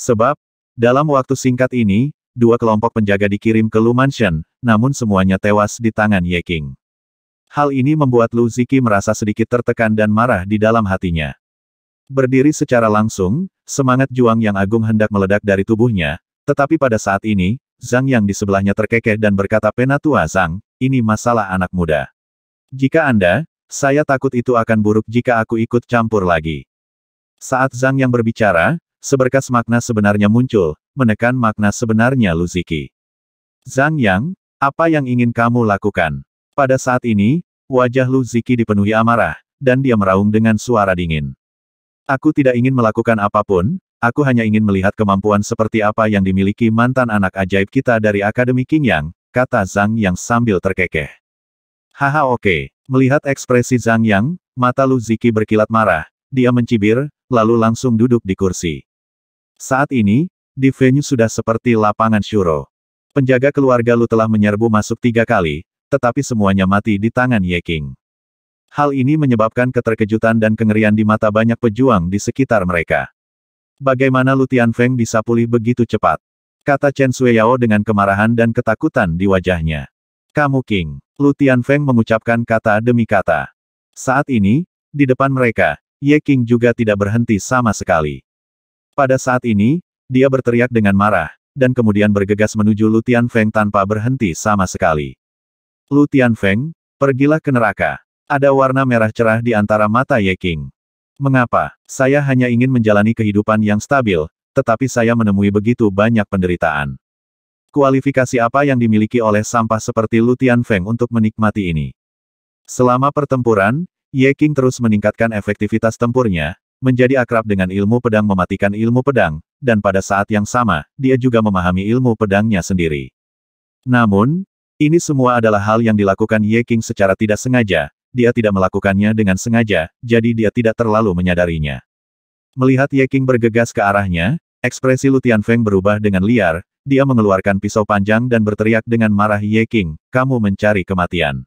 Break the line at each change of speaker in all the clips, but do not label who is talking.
Sebab, dalam waktu singkat ini, dua kelompok penjaga dikirim ke Lu Mansion, namun semuanya tewas di tangan Ye King. Hal ini membuat Lu Ziki merasa sedikit tertekan dan marah di dalam hatinya. Berdiri secara langsung, semangat juang yang agung hendak meledak dari tubuhnya, tetapi pada saat ini, Zhang yang di sebelahnya terkekeh dan berkata penatua Zhang, ini masalah anak muda. Jika Anda, saya takut itu akan buruk jika aku ikut campur lagi. Saat Zhang yang berbicara, seberkas makna sebenarnya muncul, menekan makna sebenarnya Luziki. Zhang Yang, apa yang ingin kamu lakukan? Pada saat ini, wajah Luziki dipenuhi amarah, dan dia meraung dengan suara dingin. Aku tidak ingin melakukan apapun, aku hanya ingin melihat kemampuan seperti apa yang dimiliki mantan anak ajaib kita dari Akademi King Yang, kata Zhang Yang sambil terkekeh. Haha oke, okay. melihat ekspresi Zhang Yang, mata Luziki berkilat marah, dia mencibir, lalu langsung duduk di kursi. Saat ini, di venue sudah seperti lapangan syuro. Penjaga keluarga Lu telah menyerbu masuk tiga kali, tetapi semuanya mati di tangan Ye King. Hal ini menyebabkan keterkejutan dan kengerian di mata banyak pejuang di sekitar mereka. Bagaimana Lu Feng bisa pulih begitu cepat? Kata Chen Yao dengan kemarahan dan ketakutan di wajahnya. Kamu King, Lu Feng mengucapkan kata demi kata. Saat ini, di depan mereka, Ye King juga tidak berhenti sama sekali. Pada saat ini, dia berteriak dengan marah, dan kemudian bergegas menuju Lutian Feng tanpa berhenti sama sekali. Lutian Feng, pergilah ke neraka. Ada warna merah cerah di antara mata Ye King. Mengapa? Saya hanya ingin menjalani kehidupan yang stabil, tetapi saya menemui begitu banyak penderitaan. Kualifikasi apa yang dimiliki oleh sampah seperti Lutian Feng untuk menikmati ini? Selama pertempuran, Ye King terus meningkatkan efektivitas tempurnya, menjadi akrab dengan ilmu pedang mematikan ilmu pedang, dan pada saat yang sama, dia juga memahami ilmu pedangnya sendiri. Namun, ini semua adalah hal yang dilakukan Ye King secara tidak sengaja, dia tidak melakukannya dengan sengaja, jadi dia tidak terlalu menyadarinya. Melihat Ye King bergegas ke arahnya, ekspresi Lutian Feng berubah dengan liar, dia mengeluarkan pisau panjang dan berteriak dengan marah Ye King, kamu mencari kematian.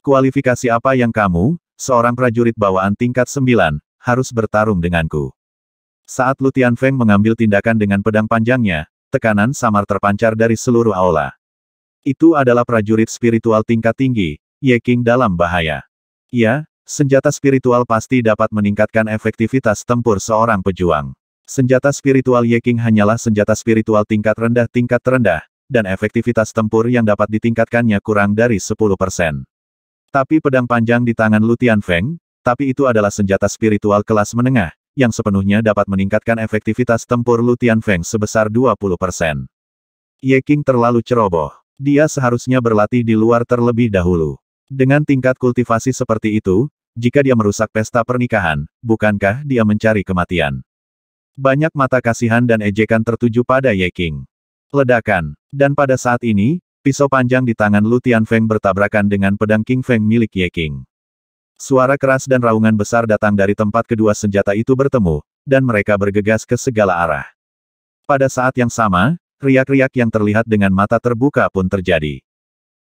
Kualifikasi apa yang kamu, seorang prajurit bawaan tingkat 9, harus bertarung denganku. Saat Lutian Feng mengambil tindakan dengan pedang panjangnya, tekanan samar terpancar dari seluruh aula. Itu adalah prajurit spiritual tingkat tinggi, Ye King dalam bahaya. Ya, senjata spiritual pasti dapat meningkatkan efektivitas tempur seorang pejuang. Senjata spiritual Ye King hanyalah senjata spiritual tingkat rendah tingkat terendah, dan efektivitas tempur yang dapat ditingkatkannya kurang dari 10%. Tapi pedang panjang di tangan Lutian Feng, tapi itu adalah senjata spiritual kelas menengah, yang sepenuhnya dapat meningkatkan efektivitas tempur Lutian Feng sebesar 20%. Ye King terlalu ceroboh. Dia seharusnya berlatih di luar terlebih dahulu. Dengan tingkat kultivasi seperti itu, jika dia merusak pesta pernikahan, bukankah dia mencari kematian? Banyak mata kasihan dan ejekan tertuju pada Ye King. Ledakan. Dan pada saat ini, pisau panjang di tangan Lutian Feng bertabrakan dengan pedang King Feng milik Ye King. Suara keras dan raungan besar datang dari tempat kedua senjata itu bertemu, dan mereka bergegas ke segala arah. Pada saat yang sama, riak-riak yang terlihat dengan mata terbuka pun terjadi.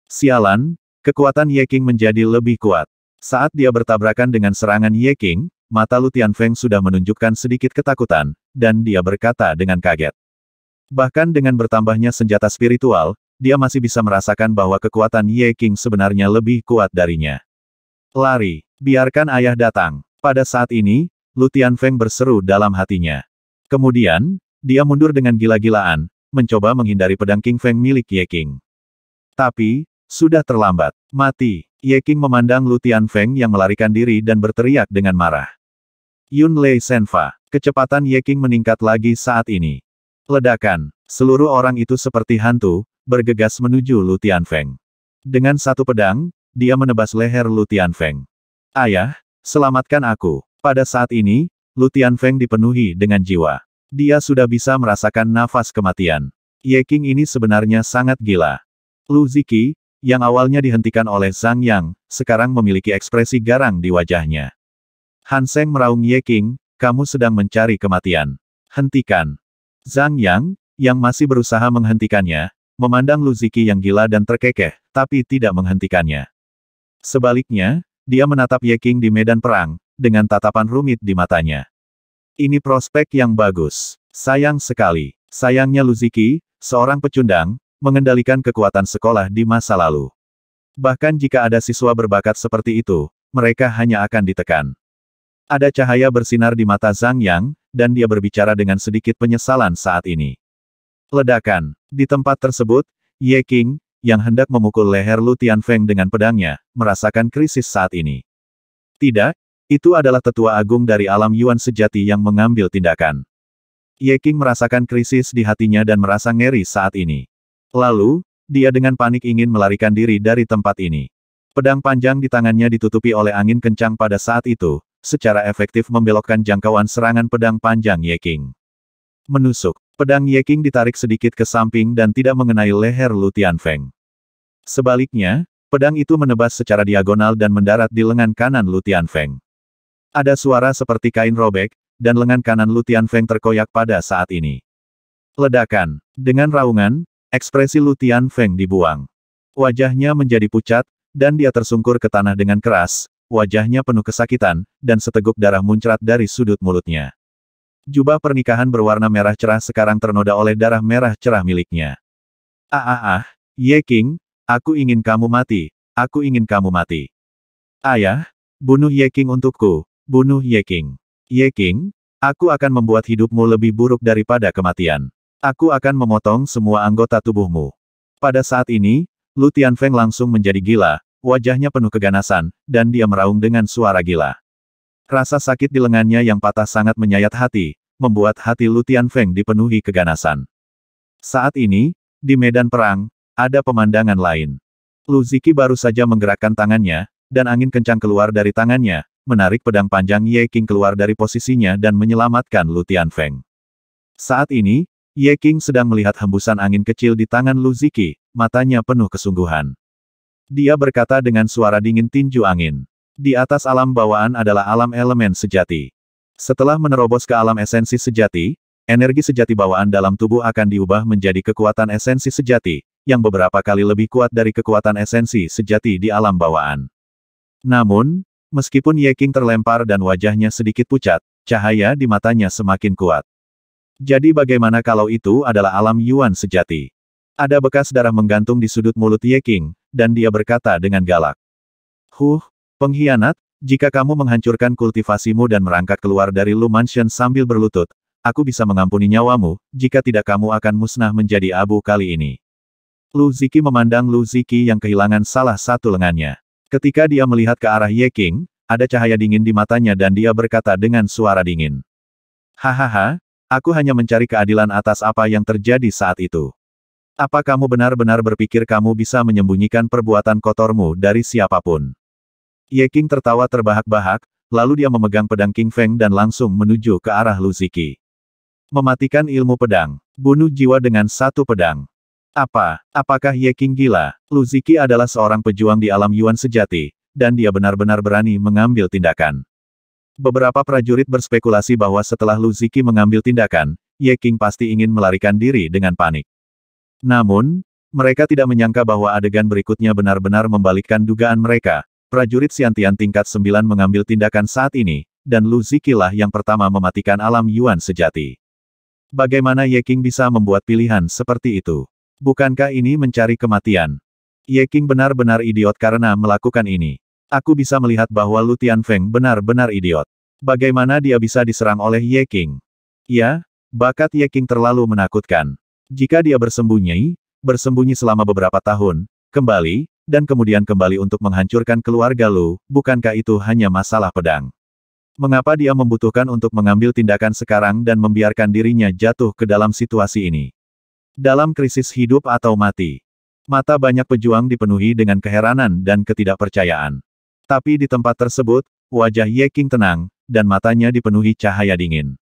Sialan, kekuatan Ye King menjadi lebih kuat. Saat dia bertabrakan dengan serangan Ye King, mata Lutian Feng sudah menunjukkan sedikit ketakutan, dan dia berkata dengan kaget. Bahkan dengan bertambahnya senjata spiritual, dia masih bisa merasakan bahwa kekuatan Ye King sebenarnya lebih kuat darinya. Lari. Biarkan ayah datang. Pada saat ini, Lutian Feng berseru dalam hatinya. Kemudian, dia mundur dengan gila-gilaan, mencoba menghindari pedang King Feng milik Ye King. Tapi, sudah terlambat. Mati. Ye King memandang Lutian Feng yang melarikan diri dan berteriak dengan marah. Yun Lei Senfa. Kecepatan Ye King meningkat lagi saat ini. Ledakan. Seluruh orang itu seperti hantu, bergegas menuju Lutian Feng. Dengan satu pedang, dia menebas leher Lutian Feng. Ayah, selamatkan aku. Pada saat ini, Lutian Feng dipenuhi dengan jiwa. Dia sudah bisa merasakan nafas kematian. Ye King ini sebenarnya sangat gila. Lu Ziki, yang awalnya dihentikan oleh Zhang Yang, sekarang memiliki ekspresi garang di wajahnya. Han Seng meraung Ye King, kamu sedang mencari kematian. Hentikan. Zhang Yang, yang masih berusaha menghentikannya, memandang Lu Ziki yang gila dan terkekeh, tapi tidak menghentikannya. Sebaliknya, dia menatap Ye King di medan perang, dengan tatapan rumit di matanya. Ini prospek yang bagus. Sayang sekali. Sayangnya Luziki, seorang pecundang, mengendalikan kekuatan sekolah di masa lalu. Bahkan jika ada siswa berbakat seperti itu, mereka hanya akan ditekan. Ada cahaya bersinar di mata Zhang Yang, dan dia berbicara dengan sedikit penyesalan saat ini. Ledakan. Di tempat tersebut, Ye King, yang hendak memukul leher Lu Tianfeng dengan pedangnya, merasakan krisis saat ini. Tidak, itu adalah tetua agung dari alam Yuan sejati yang mengambil tindakan. Ye King merasakan krisis di hatinya dan merasa ngeri saat ini. Lalu, dia dengan panik ingin melarikan diri dari tempat ini. Pedang panjang di tangannya ditutupi oleh angin kencang pada saat itu, secara efektif membelokkan jangkauan serangan pedang panjang Ye King. Menusuk, pedang Ye King ditarik sedikit ke samping dan tidak mengenai leher Lu Tianfeng. Sebaliknya, pedang itu menebas secara diagonal dan mendarat di lengan kanan Lutian Feng. Ada suara seperti kain robek, dan lengan kanan Lutian Feng terkoyak pada saat ini. Ledakan. Dengan raungan, ekspresi Lutian Feng dibuang. Wajahnya menjadi pucat, dan dia tersungkur ke tanah dengan keras, wajahnya penuh kesakitan, dan seteguk darah muncrat dari sudut mulutnya. Jubah pernikahan berwarna merah cerah sekarang ternoda oleh darah merah cerah miliknya. Ah ah ah, Ye King, Aku ingin kamu mati, aku ingin kamu mati. Ayah, bunuh Ye King untukku, bunuh Ye King. Ye King, aku akan membuat hidupmu lebih buruk daripada kematian. Aku akan memotong semua anggota tubuhmu. Pada saat ini, Lu Tianfeng langsung menjadi gila, wajahnya penuh keganasan, dan dia meraung dengan suara gila. Rasa sakit di lengannya yang patah sangat menyayat hati, membuat hati Lu Tianfeng dipenuhi keganasan. Saat ini, di medan perang, ada pemandangan lain. Luziki baru saja menggerakkan tangannya, dan angin kencang keluar dari tangannya, menarik pedang panjang Ye King keluar dari posisinya dan menyelamatkan Lutian Feng. Saat ini, Ye King sedang melihat hembusan angin kecil di tangan Luziki, matanya penuh kesungguhan. Dia berkata dengan suara dingin tinju angin. Di atas alam bawaan adalah alam elemen sejati. Setelah menerobos ke alam esensi sejati, energi sejati bawaan dalam tubuh akan diubah menjadi kekuatan esensi sejati, yang beberapa kali lebih kuat dari kekuatan esensi sejati di alam bawaan. Namun, meskipun Ye King terlempar dan wajahnya sedikit pucat, cahaya di matanya semakin kuat. Jadi bagaimana kalau itu adalah alam Yuan sejati? Ada bekas darah menggantung di sudut mulut Ye King, dan dia berkata dengan galak. Huh, pengkhianat, jika kamu menghancurkan kultivasimu dan merangkak keluar dari Lu Mansion sambil berlutut, aku bisa mengampuni nyawamu, jika tidak kamu akan musnah menjadi abu kali ini. Lu Ziki memandang Lu Ziki yang kehilangan salah satu lengannya. Ketika dia melihat ke arah Ye King, ada cahaya dingin di matanya dan dia berkata dengan suara dingin. Hahaha, aku hanya mencari keadilan atas apa yang terjadi saat itu. Apa kamu benar-benar berpikir kamu bisa menyembunyikan perbuatan kotormu dari siapapun? Ye King tertawa terbahak-bahak, lalu dia memegang pedang King Feng dan langsung menuju ke arah Luziki. Mematikan ilmu pedang, bunuh jiwa dengan satu pedang. Apa, apakah Ye King gila? Lu Ziki adalah seorang pejuang di alam Yuan sejati, dan dia benar-benar berani mengambil tindakan. Beberapa prajurit berspekulasi bahwa setelah Lu Ziki mengambil tindakan, Ye King pasti ingin melarikan diri dengan panik. Namun, mereka tidak menyangka bahwa adegan berikutnya benar-benar membalikkan dugaan mereka. Prajurit Siantian tingkat 9 mengambil tindakan saat ini, dan Lu Ziki lah yang pertama mematikan alam Yuan sejati. Bagaimana Ye King bisa membuat pilihan seperti itu? Bukankah ini mencari kematian? Ye King benar-benar idiot karena melakukan ini. Aku bisa melihat bahwa Lu Feng benar-benar idiot. Bagaimana dia bisa diserang oleh Ye King? Ya, bakat Ye King terlalu menakutkan. Jika dia bersembunyi, bersembunyi selama beberapa tahun, kembali, dan kemudian kembali untuk menghancurkan keluarga Lu, bukankah itu hanya masalah pedang? Mengapa dia membutuhkan untuk mengambil tindakan sekarang dan membiarkan dirinya jatuh ke dalam situasi ini? Dalam krisis hidup atau mati, mata banyak pejuang dipenuhi dengan keheranan dan ketidakpercayaan. Tapi di tempat tersebut, wajah Ye King tenang, dan matanya dipenuhi cahaya dingin.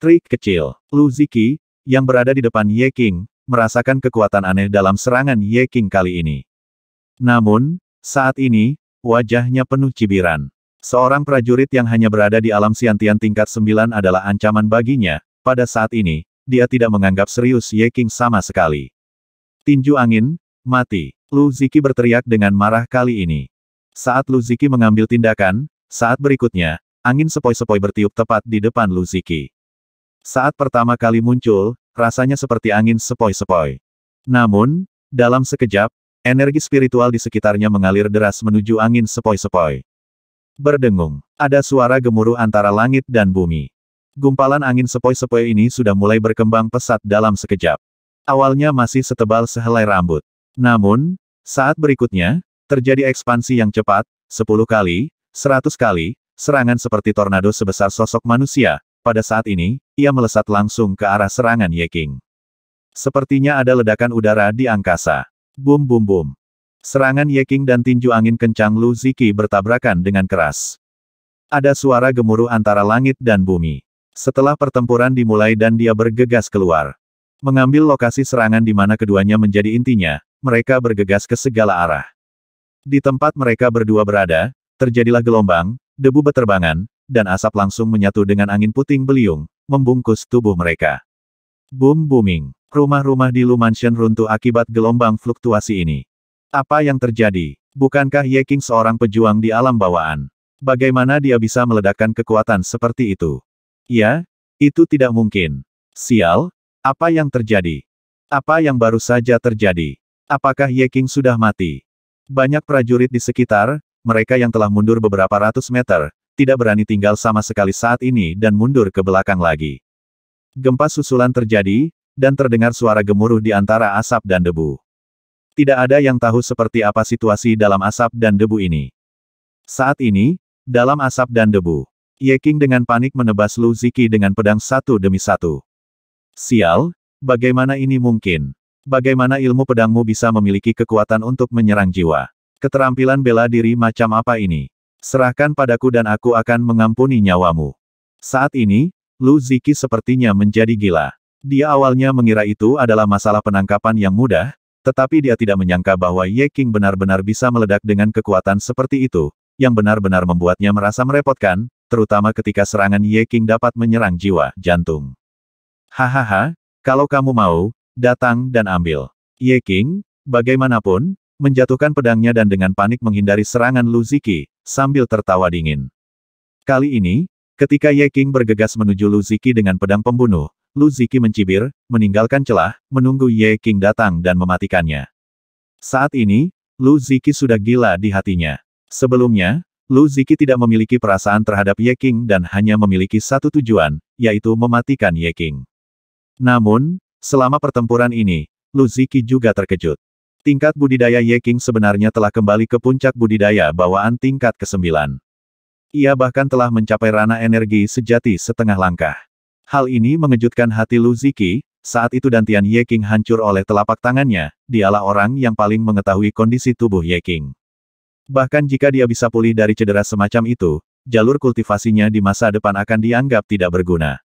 Trik kecil, Lu Ziki, yang berada di depan Ye King, merasakan kekuatan aneh dalam serangan Ye King kali ini. Namun, saat ini, wajahnya penuh cibiran. Seorang prajurit yang hanya berada di alam siantian tingkat 9 adalah ancaman baginya, pada saat ini, dia tidak menganggap serius Ye King sama sekali. Tinju angin, mati. Lu Ziki berteriak dengan marah kali ini. Saat Lu Ziki mengambil tindakan, saat berikutnya, angin sepoi-sepoi bertiup tepat di depan Lu Ziki. Saat pertama kali muncul, rasanya seperti angin sepoi-sepoi. Namun, dalam sekejap, energi spiritual di sekitarnya mengalir deras menuju angin sepoi-sepoi. Berdengung, ada suara gemuruh antara langit dan bumi. Gumpalan angin sepoi-sepoi ini sudah mulai berkembang pesat dalam sekejap. Awalnya masih setebal sehelai rambut. Namun, saat berikutnya, terjadi ekspansi yang cepat, 10 kali, 100 kali, serangan seperti tornado sebesar sosok manusia, pada saat ini, ia melesat langsung ke arah serangan Ye King. Sepertinya ada ledakan udara di angkasa. Bum bum bum. Serangan Ye King dan tinju angin kencang Lu Ziki bertabrakan dengan keras. Ada suara gemuruh antara langit dan bumi. Setelah pertempuran dimulai dan dia bergegas keluar. Mengambil lokasi serangan di mana keduanya menjadi intinya, mereka bergegas ke segala arah. Di tempat mereka berdua berada, terjadilah gelombang, debu beterbangan, dan asap langsung menyatu dengan angin puting beliung, membungkus tubuh mereka. Boom booming. Rumah-rumah di Lu Mansion runtuh akibat gelombang fluktuasi ini. Apa yang terjadi? Bukankah Ye King seorang pejuang di alam bawaan? Bagaimana dia bisa meledakkan kekuatan seperti itu? Ya, itu tidak mungkin. Sial, apa yang terjadi? Apa yang baru saja terjadi? Apakah Ye King sudah mati? Banyak prajurit di sekitar, mereka yang telah mundur beberapa ratus meter, tidak berani tinggal sama sekali saat ini dan mundur ke belakang lagi. Gempa susulan terjadi, dan terdengar suara gemuruh di antara asap dan debu. Tidak ada yang tahu seperti apa situasi dalam asap dan debu ini. Saat ini, dalam asap dan debu, Ye King dengan panik menebas Lu Ziki dengan pedang satu demi satu. Sial, bagaimana ini mungkin? Bagaimana ilmu pedangmu bisa memiliki kekuatan untuk menyerang jiwa? Keterampilan bela diri macam apa ini? Serahkan padaku dan aku akan mengampuni nyawamu. Saat ini, Lu Ziki sepertinya menjadi gila. Dia awalnya mengira itu adalah masalah penangkapan yang mudah, tetapi dia tidak menyangka bahwa Ye King benar-benar bisa meledak dengan kekuatan seperti itu, yang benar-benar membuatnya merasa merepotkan, terutama ketika serangan Ye King dapat menyerang jiwa, jantung. Hahaha, kalau kamu mau, datang dan ambil. Ye King, bagaimanapun, menjatuhkan pedangnya dan dengan panik menghindari serangan Luziki, sambil tertawa dingin. Kali ini, ketika Ye King bergegas menuju Luziki dengan pedang pembunuh, Luziki mencibir, meninggalkan celah, menunggu Ye King datang dan mematikannya. Saat ini, Lu Ziki sudah gila di hatinya. Sebelumnya, Lu Ziki tidak memiliki perasaan terhadap Ye King dan hanya memiliki satu tujuan, yaitu mematikan Ye King. Namun, selama pertempuran ini, Lu Ziki juga terkejut. Tingkat budidaya Ye King sebenarnya telah kembali ke puncak budidaya bawaan tingkat ke-9. Ia bahkan telah mencapai ranah energi sejati setengah langkah. Hal ini mengejutkan hati Lu Ziki, saat itu Dantian Ye King hancur oleh telapak tangannya, dialah orang yang paling mengetahui kondisi tubuh Ye King. Bahkan jika dia bisa pulih dari cedera semacam itu, jalur kultivasinya di masa depan akan dianggap tidak berguna.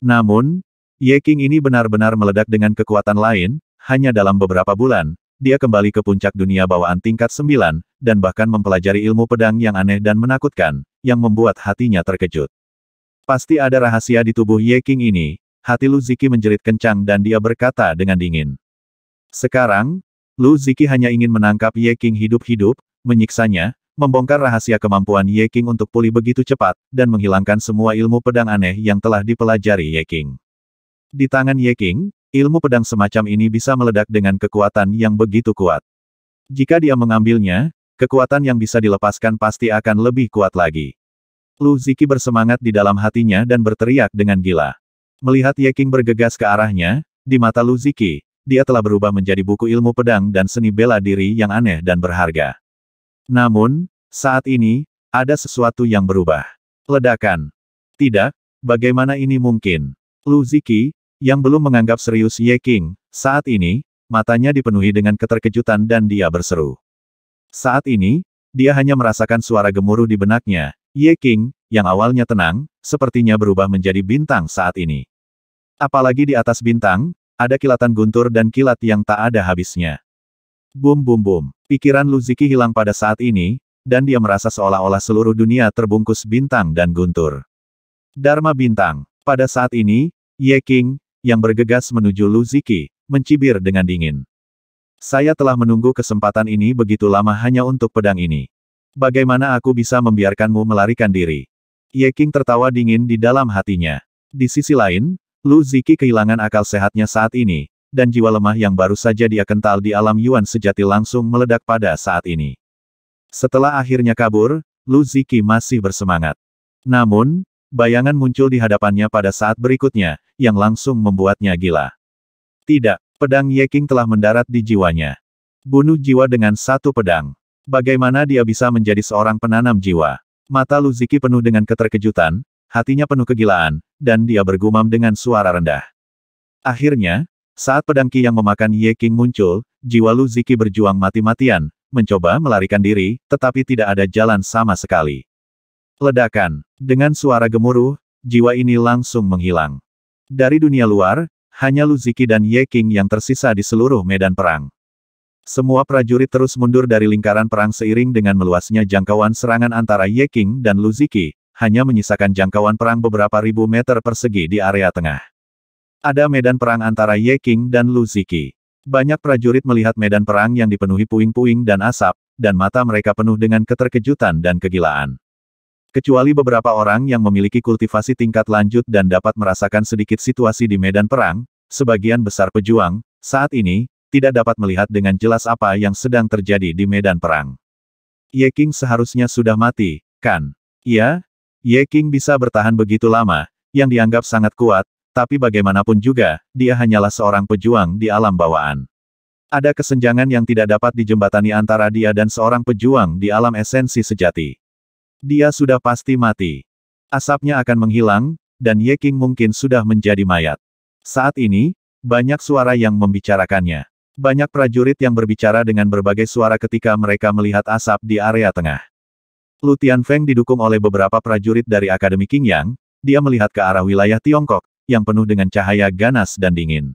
Namun, Ye King ini benar-benar meledak dengan kekuatan lain, hanya dalam beberapa bulan, dia kembali ke puncak dunia bawaan tingkat 9, dan bahkan mempelajari ilmu pedang yang aneh dan menakutkan, yang membuat hatinya terkejut. Pasti ada rahasia di tubuh Ye King ini, hati Lu Ziki menjerit kencang dan dia berkata dengan dingin. Sekarang, Lu Ziki hanya ingin menangkap Ye King hidup-hidup, menyiksanya, membongkar rahasia kemampuan Ye King untuk pulih begitu cepat, dan menghilangkan semua ilmu pedang aneh yang telah dipelajari Ye King. Di tangan Ye King, ilmu pedang semacam ini bisa meledak dengan kekuatan yang begitu kuat. Jika dia mengambilnya, kekuatan yang bisa dilepaskan pasti akan lebih kuat lagi. Lu Ziki bersemangat di dalam hatinya dan berteriak dengan gila. Melihat Ye King bergegas ke arahnya, di mata Lu Ziki, dia telah berubah menjadi buku ilmu pedang dan seni bela diri yang aneh dan berharga. Namun, saat ini, ada sesuatu yang berubah. Ledakan. Tidak, bagaimana ini mungkin? Lu Ziki, yang belum menganggap serius Ye King, saat ini, matanya dipenuhi dengan keterkejutan dan dia berseru. Saat ini, dia hanya merasakan suara gemuruh di benaknya, Ye King, yang awalnya tenang, sepertinya berubah menjadi bintang saat ini. Apalagi di atas bintang, ada kilatan guntur dan kilat yang tak ada habisnya. Bum bum bum. Pikiran Luziki hilang pada saat ini, dan dia merasa seolah-olah seluruh dunia terbungkus bintang dan guntur. Dharma bintang. Pada saat ini, Ye King, yang bergegas menuju Luziki, mencibir dengan dingin. Saya telah menunggu kesempatan ini begitu lama hanya untuk pedang ini. Bagaimana aku bisa membiarkanmu melarikan diri? Ye King tertawa dingin di dalam hatinya. Di sisi lain, Lu Ziki kehilangan akal sehatnya saat ini, dan jiwa lemah yang baru saja dia kental di alam Yuan sejati langsung meledak pada saat ini. Setelah akhirnya kabur, Lu Ziki masih bersemangat. Namun, bayangan muncul di hadapannya pada saat berikutnya, yang langsung membuatnya gila. Tidak, pedang Yeking telah mendarat di jiwanya. Bunuh jiwa dengan satu pedang. Bagaimana dia bisa menjadi seorang penanam jiwa? Mata Lu Luziki penuh dengan keterkejutan, hatinya penuh kegilaan, dan dia bergumam dengan suara rendah. Akhirnya, saat pedang Qi yang memakan Ye King muncul, jiwa Lu Ziki berjuang mati-matian, mencoba melarikan diri, tetapi tidak ada jalan sama sekali. Ledakan. Dengan suara gemuruh, jiwa ini langsung menghilang. Dari dunia luar, hanya Lu Ziki dan Ye King yang tersisa di seluruh medan perang. Semua prajurit terus mundur dari lingkaran perang seiring dengan meluasnya jangkauan serangan antara Ye King dan Luziki, hanya menyisakan jangkauan perang beberapa ribu meter persegi di area tengah. Ada medan perang antara Ye King dan Lu Ziki. Banyak prajurit melihat medan perang yang dipenuhi puing-puing dan asap, dan mata mereka penuh dengan keterkejutan dan kegilaan. Kecuali beberapa orang yang memiliki kultivasi tingkat lanjut dan dapat merasakan sedikit situasi di medan perang, sebagian besar pejuang, saat ini, tidak dapat melihat dengan jelas apa yang sedang terjadi di medan perang. Ye King seharusnya sudah mati, kan? Iya, Ye King bisa bertahan begitu lama, yang dianggap sangat kuat, tapi bagaimanapun juga, dia hanyalah seorang pejuang di alam bawaan. Ada kesenjangan yang tidak dapat dijembatani antara dia dan seorang pejuang di alam esensi sejati. Dia sudah pasti mati. Asapnya akan menghilang, dan Ye King mungkin sudah menjadi mayat. Saat ini, banyak suara yang membicarakannya. Banyak prajurit yang berbicara dengan berbagai suara ketika mereka melihat asap di area tengah. Lutian Feng didukung oleh beberapa prajurit dari Akademi King Yang, dia melihat ke arah wilayah Tiongkok, yang penuh dengan cahaya ganas dan dingin.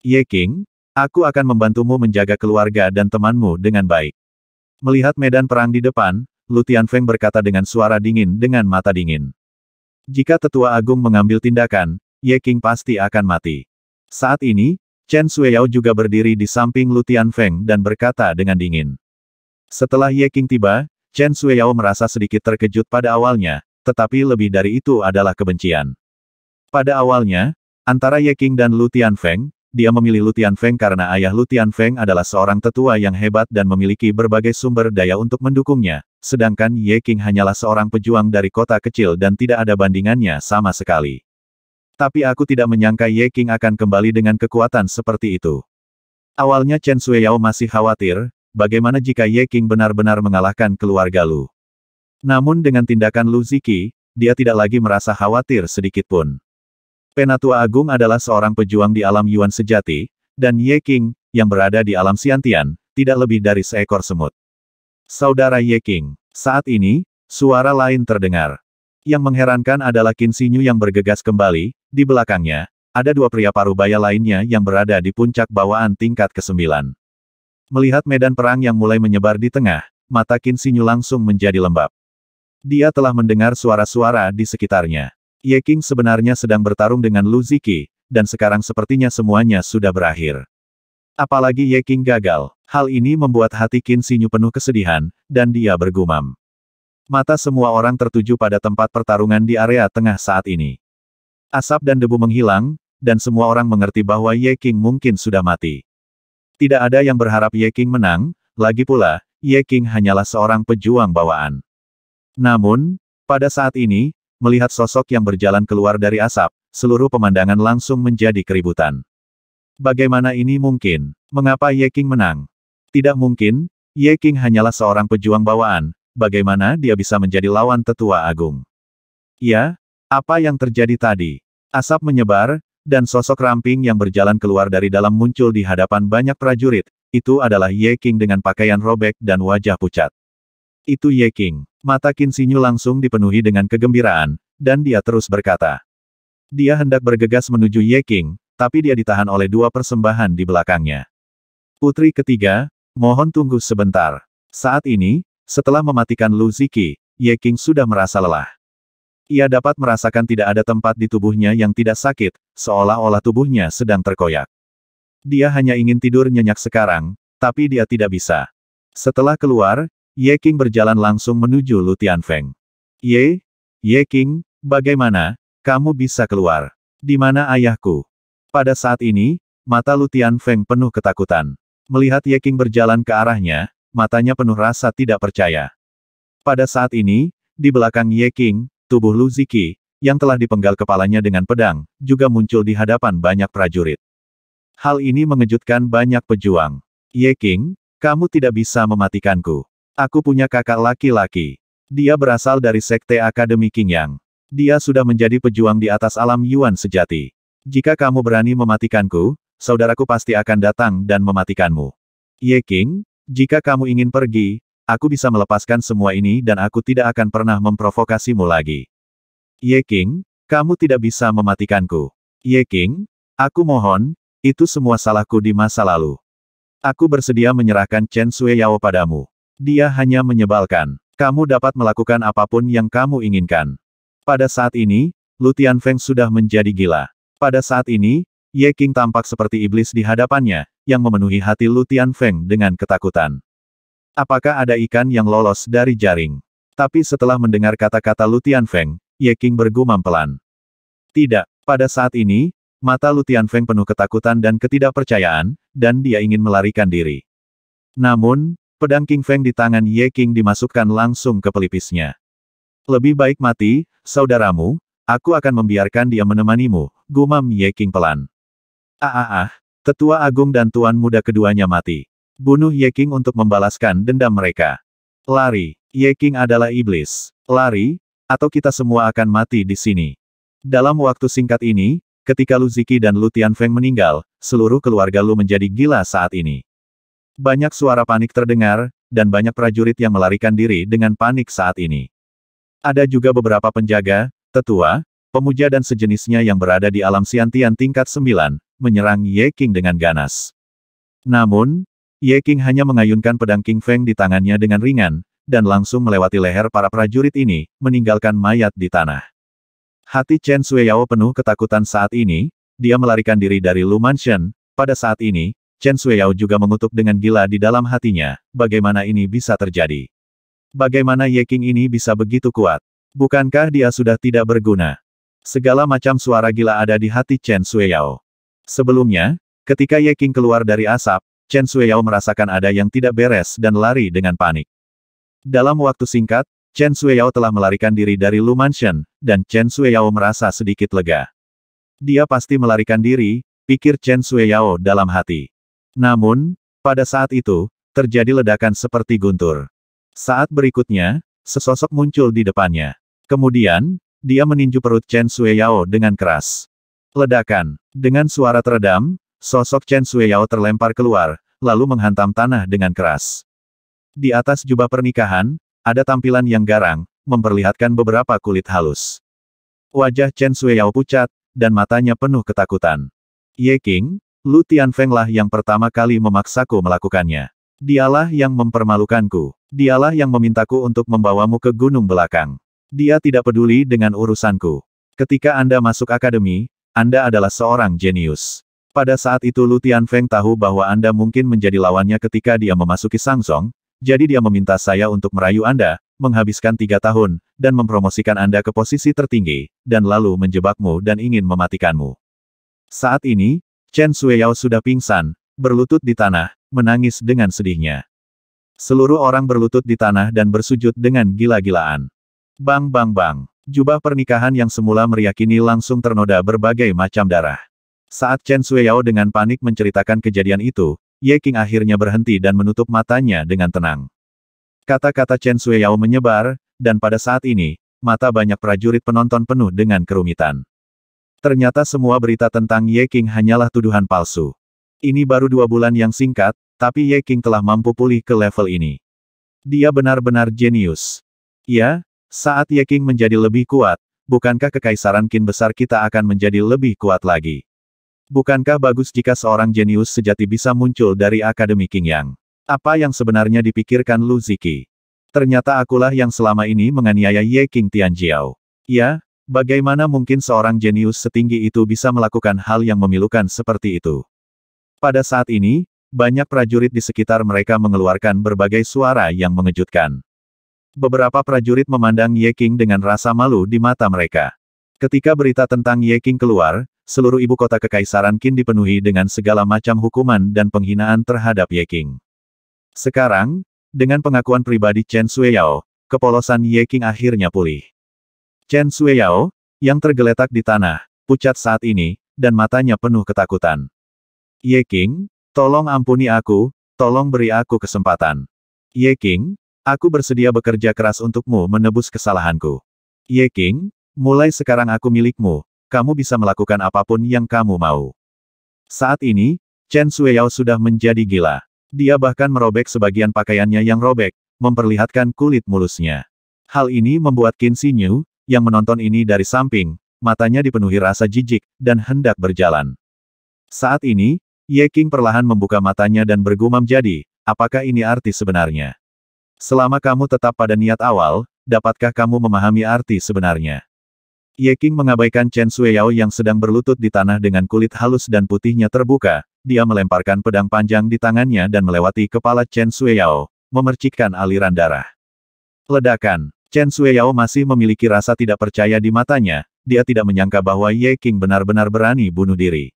Ye King, aku akan membantumu menjaga keluarga dan temanmu dengan baik. Melihat medan perang di depan, Lutian Feng berkata dengan suara dingin dengan mata dingin. Jika tetua agung mengambil tindakan, Ye King pasti akan mati. Saat ini, Chen Suyao juga berdiri di samping Lutian Feng dan berkata dengan dingin. Setelah Ye King tiba, Chen Suyao merasa sedikit terkejut pada awalnya, tetapi lebih dari itu adalah kebencian. Pada awalnya, antara Ye King dan Lu Tianfeng, dia memilih Lu Tianfeng karena ayah Lu Tianfeng adalah seorang tetua yang hebat dan memiliki berbagai sumber daya untuk mendukungnya, sedangkan Ye King hanyalah seorang pejuang dari kota kecil dan tidak ada bandingannya sama sekali. Tapi aku tidak menyangka Ye King akan kembali dengan kekuatan seperti itu. Awalnya Chen Suyao masih khawatir, bagaimana jika Ye King benar-benar mengalahkan keluarga Lu. Namun dengan tindakan Lu Ziki, dia tidak lagi merasa khawatir sedikitpun. Penatua Agung adalah seorang pejuang di alam Yuan sejati, dan Ye King, yang berada di alam Siantian tidak lebih dari seekor semut. Saudara Ye King, saat ini, suara lain terdengar. Yang mengherankan adalah Qin Xinyu yang bergegas kembali, di belakangnya, ada dua pria parubaya lainnya yang berada di puncak bawaan tingkat ke-9. Melihat medan perang yang mulai menyebar di tengah, mata Qin Xinyu langsung menjadi lembab. Dia telah mendengar suara-suara di sekitarnya. Ye King sebenarnya sedang bertarung dengan Lu Ziki, dan sekarang sepertinya semuanya sudah berakhir. Apalagi Ye King gagal, hal ini membuat hati Qin Sinyu penuh kesedihan, dan dia bergumam. Mata semua orang tertuju pada tempat pertarungan di area tengah saat ini. Asap dan debu menghilang, dan semua orang mengerti bahwa Ye King mungkin sudah mati. Tidak ada yang berharap Ye King menang, lagi pula, Ye King hanyalah seorang pejuang bawaan. Namun, pada saat ini, melihat sosok yang berjalan keluar dari asap, seluruh pemandangan langsung menjadi keributan. Bagaimana ini mungkin? Mengapa Ye King menang? Tidak mungkin, Ye King hanyalah seorang pejuang bawaan, bagaimana dia bisa menjadi lawan tetua agung? Ya, apa yang terjadi tadi? Asap menyebar, dan sosok ramping yang berjalan keluar dari dalam muncul di hadapan banyak prajurit, itu adalah Ye King dengan pakaian robek dan wajah pucat. Itu Ye King. Mata Qin Kinsinyu langsung dipenuhi dengan kegembiraan, dan dia terus berkata. Dia hendak bergegas menuju Ye King, tapi dia ditahan oleh dua persembahan di belakangnya. Putri ketiga, mohon tunggu sebentar. Saat ini, setelah mematikan Lu Ziki, Ye King sudah merasa lelah. Ia dapat merasakan tidak ada tempat di tubuhnya yang tidak sakit, seolah-olah tubuhnya sedang terkoyak. Dia hanya ingin tidur nyenyak sekarang, tapi dia tidak bisa. Setelah keluar, Ye King berjalan langsung menuju Lu Feng. Ye, Ye King, bagaimana, kamu bisa keluar? Di mana ayahku? Pada saat ini, mata Lu Feng penuh ketakutan. Melihat Ye King berjalan ke arahnya, matanya penuh rasa tidak percaya. Pada saat ini, di belakang Ye King, tubuh Lu Ziki, yang telah dipenggal kepalanya dengan pedang, juga muncul di hadapan banyak prajurit. Hal ini mengejutkan banyak pejuang. Ye King, kamu tidak bisa mematikanku. Aku punya kakak laki-laki. Dia berasal dari Sekte Akademi King Yang. Dia sudah menjadi pejuang di atas alam Yuan sejati. Jika kamu berani mematikanku, saudaraku pasti akan datang dan mematikanmu. Ye King, jika kamu ingin pergi, aku bisa melepaskan semua ini dan aku tidak akan pernah memprovokasimu lagi. Ye King, kamu tidak bisa mematikanku. Ye King, aku mohon, itu semua salahku di masa lalu. Aku bersedia menyerahkan Chen Sue Yao padamu. Dia hanya menyebalkan. Kamu dapat melakukan apapun yang kamu inginkan. Pada saat ini, Lutian Feng sudah menjadi gila. Pada saat ini, Ye King tampak seperti iblis di hadapannya, yang memenuhi hati Lutian Feng dengan ketakutan. Apakah ada ikan yang lolos dari jaring? Tapi setelah mendengar kata-kata Lutian Feng, Ye King bergumam pelan. Tidak, pada saat ini, mata Lutian Feng penuh ketakutan dan ketidakpercayaan, dan dia ingin melarikan diri. Namun, Pedang King Feng di tangan Ye King dimasukkan langsung ke pelipisnya. Lebih baik mati, saudaramu, aku akan membiarkan dia menemanimu, gumam Ye King pelan. Ah ah ah, tetua agung dan tuan muda keduanya mati. Bunuh Ye King untuk membalaskan dendam mereka. Lari, Ye King adalah iblis. Lari, atau kita semua akan mati di sini. Dalam waktu singkat ini, ketika Lu Ziki dan Lu Feng meninggal, seluruh keluarga Lu menjadi gila saat ini. Banyak suara panik terdengar, dan banyak prajurit yang melarikan diri dengan panik saat ini. Ada juga beberapa penjaga, tetua, pemuja dan sejenisnya yang berada di alam siantian tingkat 9, menyerang Ye King dengan ganas. Namun, Ye King hanya mengayunkan pedang King Feng di tangannya dengan ringan, dan langsung melewati leher para prajurit ini, meninggalkan mayat di tanah. Hati Chen Suyao penuh ketakutan saat ini, dia melarikan diri dari Lu Mansion, pada saat ini, Chen Suyao juga mengutuk dengan gila di dalam hatinya, bagaimana ini bisa terjadi. Bagaimana Ye King ini bisa begitu kuat? Bukankah dia sudah tidak berguna? Segala macam suara gila ada di hati Chen Suyao. Sebelumnya, ketika Ye King keluar dari asap, Chen Suyao merasakan ada yang tidak beres dan lari dengan panik. Dalam waktu singkat, Chen Suyao telah melarikan diri dari Lu Mansion, dan Chen Suyao merasa sedikit lega. Dia pasti melarikan diri, pikir Chen Suyao dalam hati. Namun, pada saat itu, terjadi ledakan seperti guntur. Saat berikutnya, sesosok muncul di depannya. Kemudian, dia meninju perut Chen Yao dengan keras. Ledakan. Dengan suara teredam, sosok Chen Yao terlempar keluar, lalu menghantam tanah dengan keras. Di atas jubah pernikahan, ada tampilan yang garang, memperlihatkan beberapa kulit halus. Wajah Chen Yao pucat, dan matanya penuh ketakutan. Ye King, Lu Tianfenglah lah yang pertama kali memaksaku melakukannya. Dialah yang mempermalukanku. Dialah yang memintaku untuk membawamu ke gunung belakang. Dia tidak peduli dengan urusanku. Ketika Anda masuk akademi, Anda adalah seorang jenius. Pada saat itu Lu Tianfeng tahu bahwa Anda mungkin menjadi lawannya ketika dia memasuki Sangsong, jadi dia meminta saya untuk merayu Anda, menghabiskan tiga tahun, dan mempromosikan Anda ke posisi tertinggi, dan lalu menjebakmu dan ingin mematikanmu. Saat ini, Chen Shuiyao sudah pingsan, berlutut di tanah, menangis dengan sedihnya. Seluruh orang berlutut di tanah dan bersujud dengan gila-gilaan. Bang bang bang, jubah pernikahan yang semula meriakini langsung ternoda berbagai macam darah. Saat Chen Shuiyao dengan panik menceritakan kejadian itu, Ye King akhirnya berhenti dan menutup matanya dengan tenang. Kata-kata Chen Shuiyao menyebar, dan pada saat ini, mata banyak prajurit penonton penuh dengan kerumitan. Ternyata semua berita tentang Ye King hanyalah tuduhan palsu. Ini baru dua bulan yang singkat, tapi Ye King telah mampu pulih ke level ini. Dia benar-benar jenius. Ya, saat Ye King menjadi lebih kuat, bukankah kekaisaran Qin besar kita akan menjadi lebih kuat lagi? Bukankah bagus jika seorang jenius sejati bisa muncul dari Akademi King Yang? Apa yang sebenarnya dipikirkan Lu Ziki? Ternyata akulah yang selama ini menganiaya Ye King Tianjiao. Ya, Bagaimana mungkin seorang jenius setinggi itu bisa melakukan hal yang memilukan seperti itu? Pada saat ini, banyak prajurit di sekitar mereka mengeluarkan berbagai suara yang mengejutkan. Beberapa prajurit memandang Ye King dengan rasa malu di mata mereka. Ketika berita tentang Ye King keluar, seluruh ibu kota kekaisaran Qin dipenuhi dengan segala macam hukuman dan penghinaan terhadap Ye King. Sekarang, dengan pengakuan pribadi Chen Suyao, kepolosan Ye King akhirnya pulih. Chen Shueyao, yang tergeletak di tanah, pucat saat ini, dan matanya penuh ketakutan. Ye King, tolong ampuni aku, tolong beri aku kesempatan. Ye King, aku bersedia bekerja keras untukmu menebus kesalahanku. Ye King, mulai sekarang aku milikmu, kamu bisa melakukan apapun yang kamu mau. Saat ini, Chen Shueyao sudah menjadi gila. Dia bahkan merobek sebagian pakaiannya yang robek, memperlihatkan kulit mulusnya. Hal ini membuat Qin Xinyu, yang menonton ini dari samping, matanya dipenuhi rasa jijik, dan hendak berjalan. Saat ini, Ye King perlahan membuka matanya dan bergumam jadi, apakah ini arti sebenarnya? Selama kamu tetap pada niat awal, dapatkah kamu memahami arti sebenarnya? Ye King mengabaikan Chen Suyao yang sedang berlutut di tanah dengan kulit halus dan putihnya terbuka, dia melemparkan pedang panjang di tangannya dan melewati kepala Chen Suyao, memercikkan aliran darah. Ledakan. Chen Shueyao masih memiliki rasa tidak percaya di matanya, dia tidak menyangka bahwa Ye King benar-benar berani bunuh diri.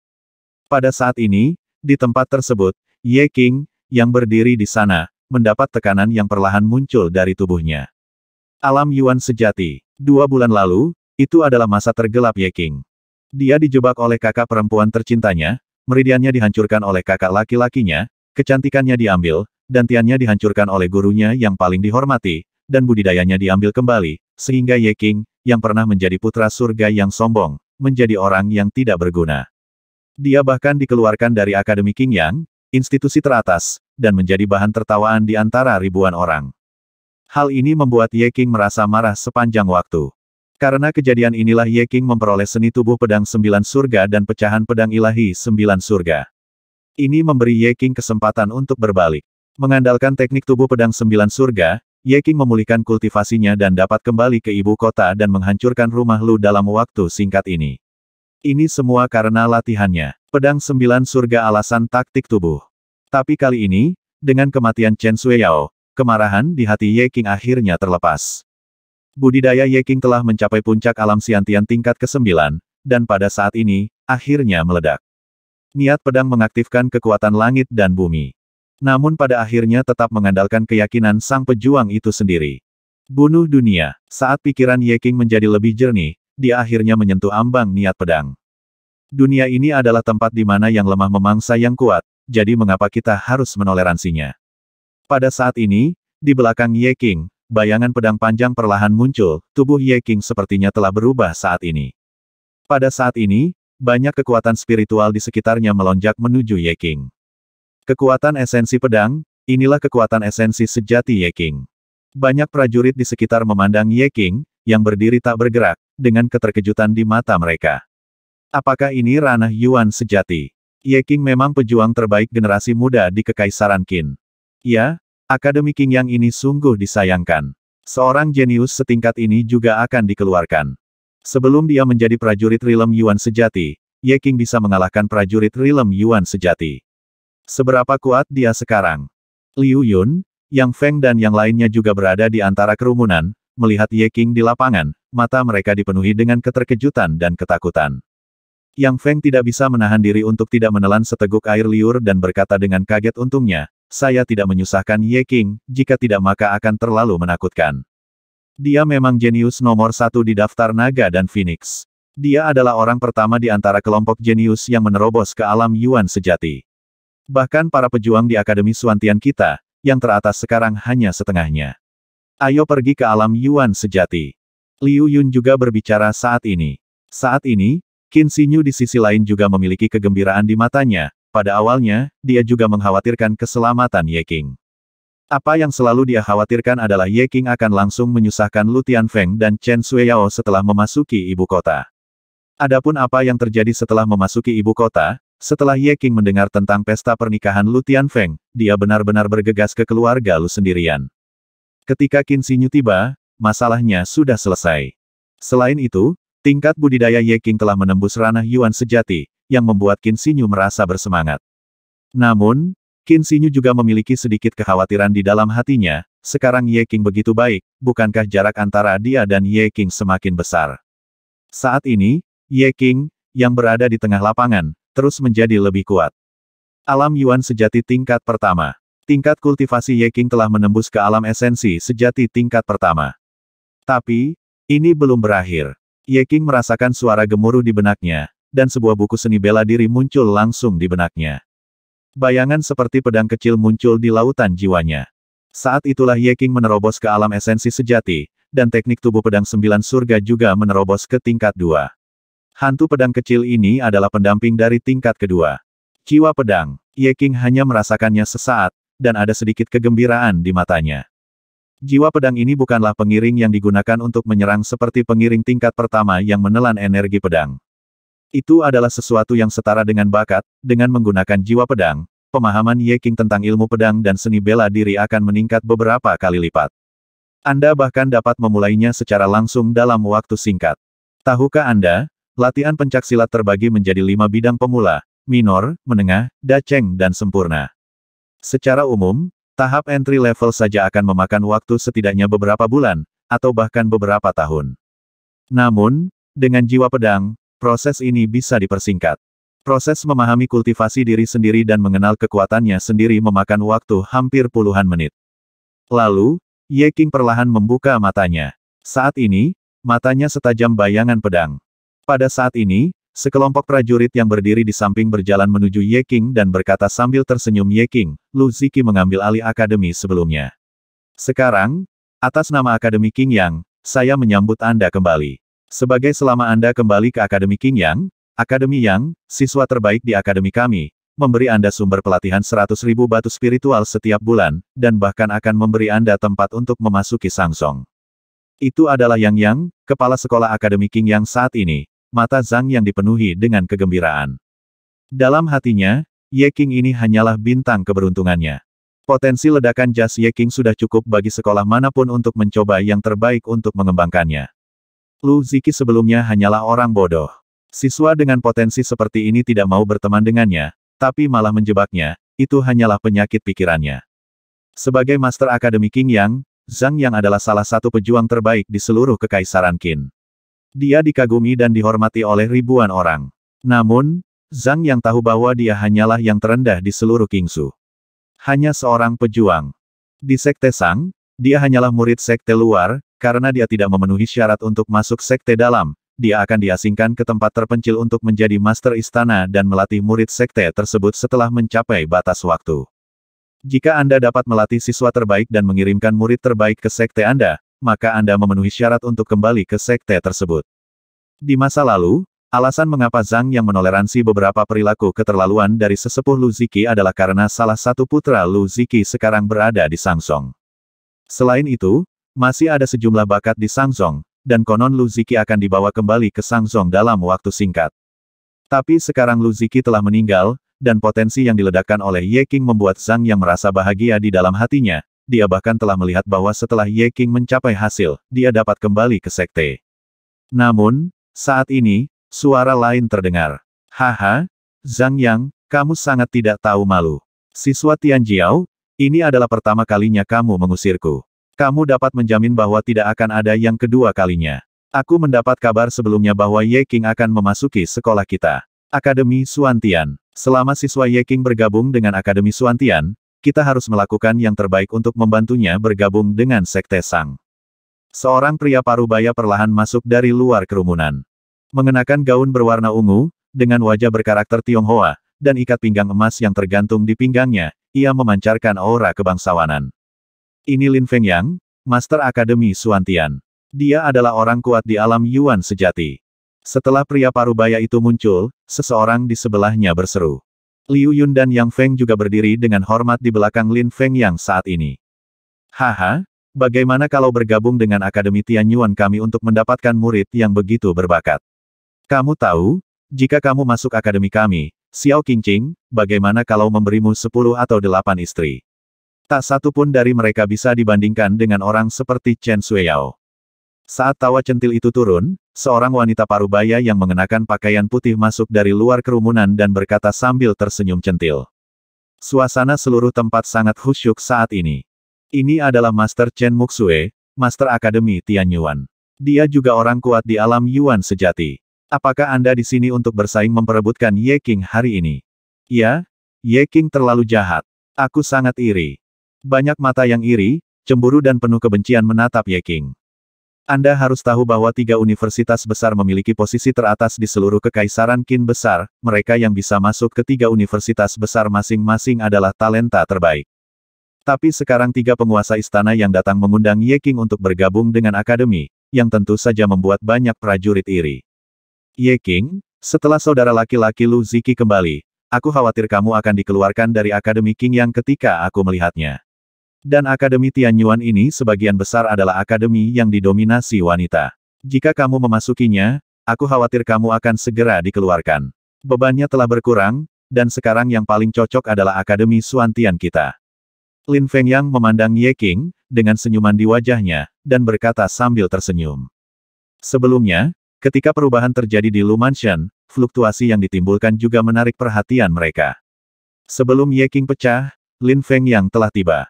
Pada saat ini, di tempat tersebut, Ye King, yang berdiri di sana, mendapat tekanan yang perlahan muncul dari tubuhnya. Alam Yuan sejati. Dua bulan lalu, itu adalah masa tergelap Ye King. Dia dijebak oleh kakak perempuan tercintanya, meridiannya dihancurkan oleh kakak laki-lakinya, kecantikannya diambil, dan Tiannya dihancurkan oleh gurunya yang paling dihormati, dan budidayanya diambil kembali, sehingga Ye King, yang pernah menjadi putra surga yang sombong, menjadi orang yang tidak berguna. Dia bahkan dikeluarkan dari Akademi King Yang, institusi teratas, dan menjadi bahan tertawaan di antara ribuan orang. Hal ini membuat Ye King merasa marah sepanjang waktu. Karena kejadian inilah Ye King memperoleh seni tubuh pedang sembilan surga dan pecahan pedang ilahi sembilan surga. Ini memberi Ye King kesempatan untuk berbalik. Mengandalkan teknik tubuh pedang sembilan surga, Yeking memulihkan kultivasinya dan dapat kembali ke ibu kota dan menghancurkan rumah Lu dalam waktu singkat ini. Ini semua karena latihannya. Pedang sembilan surga alasan taktik tubuh. Tapi kali ini, dengan kematian Chen Yao, kemarahan di hati Yeking akhirnya terlepas. Budidaya Yeking telah mencapai puncak alam siantian tingkat ke-9, dan pada saat ini, akhirnya meledak. Niat pedang mengaktifkan kekuatan langit dan bumi namun pada akhirnya tetap mengandalkan keyakinan sang pejuang itu sendiri. Bunuh dunia, saat pikiran Ye King menjadi lebih jernih, dia akhirnya menyentuh ambang niat pedang. Dunia ini adalah tempat di mana yang lemah memangsa yang kuat, jadi mengapa kita harus menoleransinya? Pada saat ini, di belakang Ye King, bayangan pedang panjang perlahan muncul, tubuh Ye King sepertinya telah berubah saat ini. Pada saat ini, banyak kekuatan spiritual di sekitarnya melonjak menuju Ye King. Kekuatan esensi pedang, inilah kekuatan esensi sejati Ye King. Banyak prajurit di sekitar memandang Ye King, yang berdiri tak bergerak, dengan keterkejutan di mata mereka. Apakah ini ranah Yuan sejati? Ye King memang pejuang terbaik generasi muda di Kekaisaran Qin. Ya, Akademi King yang ini sungguh disayangkan. Seorang jenius setingkat ini juga akan dikeluarkan. Sebelum dia menjadi prajurit Rilem Yuan sejati, Ye King bisa mengalahkan prajurit Rilem Yuan sejati. Seberapa kuat dia sekarang? Liu Yun, Yang Feng dan yang lainnya juga berada di antara kerumunan, melihat Ye King di lapangan, mata mereka dipenuhi dengan keterkejutan dan ketakutan. Yang Feng tidak bisa menahan diri untuk tidak menelan seteguk air liur dan berkata dengan kaget untungnya, saya tidak menyusahkan Ye King, jika tidak maka akan terlalu menakutkan. Dia memang jenius nomor satu di daftar naga dan Phoenix. Dia adalah orang pertama di antara kelompok jenius yang menerobos ke alam Yuan sejati. Bahkan para pejuang di Akademi Suantian kita, yang teratas sekarang hanya setengahnya. Ayo pergi ke alam Yuan sejati. Liu Yun juga berbicara saat ini. Saat ini, Qin Xinyu di sisi lain juga memiliki kegembiraan di matanya, pada awalnya, dia juga mengkhawatirkan keselamatan Ye Qing. Apa yang selalu dia khawatirkan adalah Ye Qing akan langsung menyusahkan Lu Tianfeng dan Chen Suyao setelah memasuki ibu kota. Adapun apa yang terjadi setelah memasuki ibu kota, setelah Ye King mendengar tentang pesta pernikahan Lu Feng, dia benar-benar bergegas ke keluarga Lu sendirian. Ketika Qin Xinyu tiba, masalahnya sudah selesai. Selain itu, tingkat budidaya Ye King telah menembus ranah Yuan sejati, yang membuat Qin Xinyu merasa bersemangat. Namun, Qin Xinyu juga memiliki sedikit kekhawatiran di dalam hatinya, sekarang Ye King begitu baik, bukankah jarak antara dia dan Ye King semakin besar? Saat ini, Ye King, yang berada di tengah lapangan, terus menjadi lebih kuat. Alam Yuan sejati tingkat pertama. Tingkat kultivasi Yeking telah menembus ke alam esensi sejati tingkat pertama. Tapi, ini belum berakhir. Yeking merasakan suara gemuruh di benaknya, dan sebuah buku seni bela diri muncul langsung di benaknya. Bayangan seperti pedang kecil muncul di lautan jiwanya. Saat itulah Yeking menerobos ke alam esensi sejati, dan teknik tubuh pedang sembilan surga juga menerobos ke tingkat dua. Hantu pedang kecil ini adalah pendamping dari tingkat kedua. Jiwa pedang, Ye King hanya merasakannya sesaat, dan ada sedikit kegembiraan di matanya. Jiwa pedang ini bukanlah pengiring yang digunakan untuk menyerang seperti pengiring tingkat pertama yang menelan energi pedang. Itu adalah sesuatu yang setara dengan bakat, dengan menggunakan jiwa pedang, pemahaman Ye King tentang ilmu pedang dan seni bela diri akan meningkat beberapa kali lipat. Anda bahkan dapat memulainya secara langsung dalam waktu singkat. Tahukah Anda, Latihan pencak silat terbagi menjadi lima bidang pemula, minor, menengah, daceng dan sempurna. Secara umum, tahap entry level saja akan memakan waktu setidaknya beberapa bulan, atau bahkan beberapa tahun. Namun, dengan jiwa pedang, proses ini bisa dipersingkat. Proses memahami kultivasi diri sendiri dan mengenal kekuatannya sendiri memakan waktu hampir puluhan menit. Lalu, Ye King perlahan membuka matanya. Saat ini, matanya setajam bayangan pedang. Pada saat ini, sekelompok prajurit yang berdiri di samping berjalan menuju Ye King dan berkata sambil tersenyum Ye King, Lu Ziki mengambil alih akademi sebelumnya. Sekarang, atas nama Akademi King Yang, saya menyambut Anda kembali. Sebagai selama Anda kembali ke Akademi King Yang, Akademi Yang, siswa terbaik di Akademi kami, memberi Anda sumber pelatihan 100.000 batu spiritual setiap bulan, dan bahkan akan memberi Anda tempat untuk memasuki Sangsong. Itu adalah Yang Yang, kepala sekolah Akademi King Yang saat ini, mata Zhang yang dipenuhi dengan kegembiraan. Dalam hatinya, Ye King ini hanyalah bintang keberuntungannya. Potensi ledakan jas Ye King sudah cukup bagi sekolah manapun untuk mencoba yang terbaik untuk mengembangkannya. Lu Ziki sebelumnya hanyalah orang bodoh. Siswa dengan potensi seperti ini tidak mau berteman dengannya, tapi malah menjebaknya, itu hanyalah penyakit pikirannya. Sebagai Master Akademi King Yang, Zhang Yang adalah salah satu pejuang terbaik di seluruh Kekaisaran Qin. Dia dikagumi dan dihormati oleh ribuan orang. Namun, Zhang yang tahu bahwa dia hanyalah yang terendah di seluruh Kingsu. Hanya seorang pejuang. Di Sekte Sang, dia hanyalah murid Sekte luar, karena dia tidak memenuhi syarat untuk masuk Sekte dalam, dia akan diasingkan ke tempat terpencil untuk menjadi Master Istana dan melatih murid Sekte tersebut setelah mencapai batas waktu. Jika Anda dapat melatih siswa terbaik dan mengirimkan murid terbaik ke sekte Anda, maka Anda memenuhi syarat untuk kembali ke sekte tersebut. Di masa lalu, alasan mengapa Zhang yang menoleransi beberapa perilaku keterlaluan dari sesepuh Lu Ziki adalah karena salah satu putra Lu Ziki sekarang berada di Sangsong. Selain itu, masih ada sejumlah bakat di Sangsong, dan konon Lu Ziki akan dibawa kembali ke Sangsong dalam waktu singkat. Tapi sekarang Lu Ziki telah meninggal, dan potensi yang diledakkan oleh Ye King membuat Zhang yang merasa bahagia di dalam hatinya, dia bahkan telah melihat bahwa setelah Ye King mencapai hasil, dia dapat kembali ke sekte. Namun, saat ini, suara lain terdengar. Haha, Zhang Yang, kamu sangat tidak tahu malu. Siswa Tian Jiao, ini adalah pertama kalinya kamu mengusirku. Kamu dapat menjamin bahwa tidak akan ada yang kedua kalinya. Aku mendapat kabar sebelumnya bahwa Ye King akan memasuki sekolah kita. Akademi Suantian. Selama siswa Ye King bergabung dengan Akademi Suantian, kita harus melakukan yang terbaik untuk membantunya bergabung dengan Sekte Sang. Seorang pria parubaya perlahan masuk dari luar kerumunan. Mengenakan gaun berwarna ungu, dengan wajah berkarakter Tionghoa, dan ikat pinggang emas yang tergantung di pinggangnya, ia memancarkan aura kebangsawanan. Ini Lin Feng Yang, Master Akademi Suantian. Dia adalah orang kuat di alam Yuan sejati. Setelah pria parubaya itu muncul, seseorang di sebelahnya berseru. Liu Yun dan Yang Feng juga berdiri dengan hormat di belakang Lin Feng Yang saat ini. Haha, bagaimana kalau bergabung dengan Akademi Tianyuan kami untuk mendapatkan murid yang begitu berbakat? Kamu tahu, jika kamu masuk akademi kami, Xiao Qingqing, bagaimana kalau memberimu 10 atau 8 istri? Tak satu pun dari mereka bisa dibandingkan dengan orang seperti Chen Xueyao. Saat tawa centil itu turun, seorang wanita parubaya yang mengenakan pakaian putih masuk dari luar kerumunan dan berkata sambil tersenyum centil. Suasana seluruh tempat sangat khusyuk saat ini. Ini adalah Master Chen Muxue, Master Akademi Tian Yuan. Dia juga orang kuat di alam Yuan sejati. Apakah Anda di sini untuk bersaing memperebutkan Ye King hari ini? Ya, Ye King terlalu jahat. Aku sangat iri. Banyak mata yang iri, cemburu dan penuh kebencian menatap Ye King. Anda harus tahu bahwa tiga universitas besar memiliki posisi teratas di seluruh kekaisaran Qin besar, mereka yang bisa masuk ke tiga universitas besar masing-masing adalah talenta terbaik. Tapi sekarang tiga penguasa istana yang datang mengundang Ye King untuk bergabung dengan akademi, yang tentu saja membuat banyak prajurit iri. Ye King, setelah saudara laki-laki Lu Ziki kembali, aku khawatir kamu akan dikeluarkan dari akademi King yang ketika aku melihatnya. Dan Akademi Tianyuan ini sebagian besar adalah akademi yang didominasi wanita. Jika kamu memasukinya, aku khawatir kamu akan segera dikeluarkan. Bebannya telah berkurang, dan sekarang yang paling cocok adalah Akademi Suantian kita. Lin Feng Yang memandang Ye King, dengan senyuman di wajahnya, dan berkata sambil tersenyum. Sebelumnya, ketika perubahan terjadi di Lu Mansion, fluktuasi yang ditimbulkan juga menarik perhatian mereka. Sebelum Ye King pecah, Lin Feng Yang telah tiba.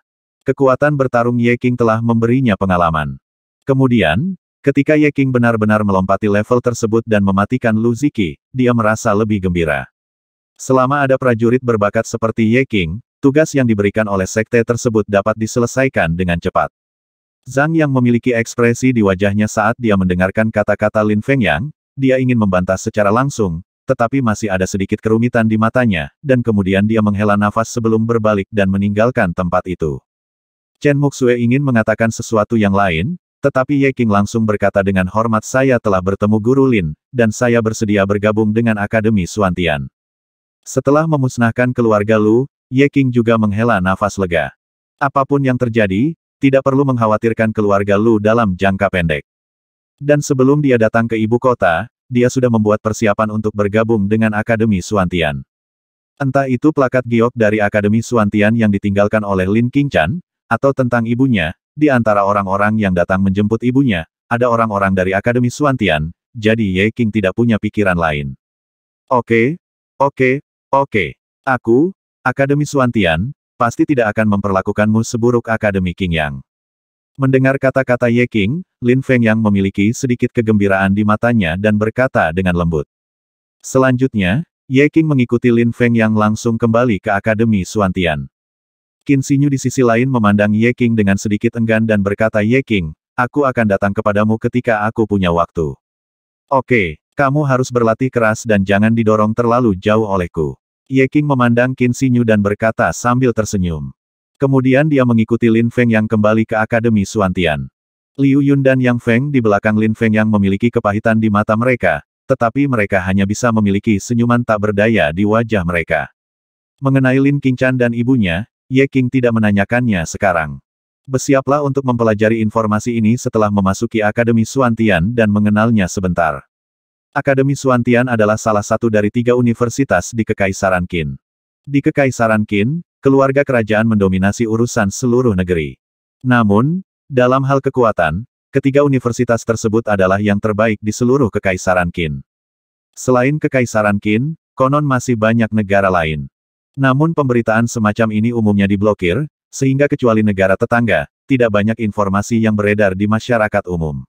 Kekuatan bertarung Ye King telah memberinya pengalaman. Kemudian, ketika Ye King benar-benar melompati level tersebut dan mematikan Lu Ziki, dia merasa lebih gembira. Selama ada prajurit berbakat seperti Ye King, tugas yang diberikan oleh sekte tersebut dapat diselesaikan dengan cepat. Zhang yang memiliki ekspresi di wajahnya saat dia mendengarkan kata-kata Lin Feng Yang, dia ingin membantah secara langsung, tetapi masih ada sedikit kerumitan di matanya, dan kemudian dia menghela nafas sebelum berbalik dan meninggalkan tempat itu. Chen Muxue ingin mengatakan sesuatu yang lain, tetapi Ye Qing langsung berkata dengan hormat saya telah bertemu Guru Lin, dan saya bersedia bergabung dengan Akademi Suantian. Setelah memusnahkan keluarga Lu, Ye Qing juga menghela nafas lega. Apapun yang terjadi, tidak perlu mengkhawatirkan keluarga Lu dalam jangka pendek. Dan sebelum dia datang ke ibu kota, dia sudah membuat persiapan untuk bergabung dengan Akademi Suantian. Entah itu plakat giok dari Akademi Suantian yang ditinggalkan oleh Lin Qingchan, atau tentang ibunya, di antara orang-orang yang datang menjemput ibunya, ada orang-orang dari Akademi Suantian, jadi Ye King tidak punya pikiran lain. Oke, oke, oke. Aku, Akademi Suantian, pasti tidak akan memperlakukanmu seburuk Akademi King Yang. Mendengar kata-kata Ye King, Lin Feng Yang memiliki sedikit kegembiraan di matanya dan berkata dengan lembut. Selanjutnya, Ye King mengikuti Lin Feng Yang langsung kembali ke Akademi Suantian. Qin Xinyu di sisi lain memandang Ye King dengan sedikit enggan dan berkata Ye King, aku akan datang kepadamu ketika aku punya waktu. Oke, kamu harus berlatih keras dan jangan didorong terlalu jauh olehku. Ye King memandang Qin Xinyu dan berkata sambil tersenyum. Kemudian dia mengikuti Lin Feng yang kembali ke Akademi Suantian. Liu Yun dan Yang Feng di belakang Lin Feng yang memiliki kepahitan di mata mereka, tetapi mereka hanya bisa memiliki senyuman tak berdaya di wajah mereka. Mengenai Lin Qingchan dan ibunya, Ye King tidak menanyakannya sekarang. Bersiaplah untuk mempelajari informasi ini setelah memasuki Akademi Suantian dan mengenalnya sebentar. Akademi Suantian adalah salah satu dari tiga universitas di Kekaisaran Qin. Di Kekaisaran Qin, keluarga kerajaan mendominasi urusan seluruh negeri. Namun, dalam hal kekuatan, ketiga universitas tersebut adalah yang terbaik di seluruh Kekaisaran Qin. Selain Kekaisaran Qin, konon masih banyak negara lain. Namun pemberitaan semacam ini umumnya diblokir, sehingga kecuali negara tetangga, tidak banyak informasi yang beredar di masyarakat umum.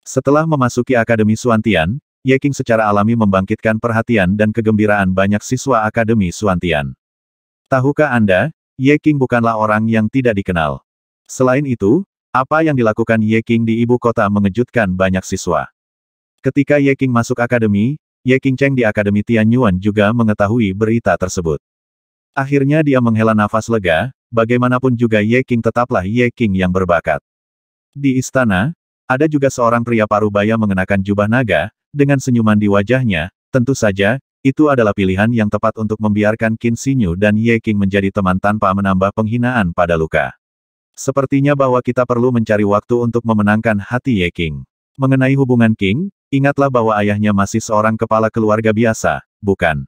Setelah memasuki Akademi Suantian, Yeking secara alami membangkitkan perhatian dan kegembiraan banyak siswa Akademi Suantian. Tahukah Anda, Yeking bukanlah orang yang tidak dikenal. Selain itu, apa yang dilakukan Yeking di ibu kota mengejutkan banyak siswa. Ketika Yeking masuk akademi, Yeking Cheng di Akademi Tianyuan juga mengetahui berita tersebut. Akhirnya dia menghela nafas lega, bagaimanapun juga Ye King tetaplah Ye King yang berbakat. Di istana, ada juga seorang pria parubaya mengenakan jubah naga, dengan senyuman di wajahnya, tentu saja, itu adalah pilihan yang tepat untuk membiarkan Qin Xinyu dan Ye King menjadi teman tanpa menambah penghinaan pada luka. Sepertinya bahwa kita perlu mencari waktu untuk memenangkan hati Ye King. Mengenai hubungan King, ingatlah bahwa ayahnya masih seorang kepala keluarga biasa, bukan?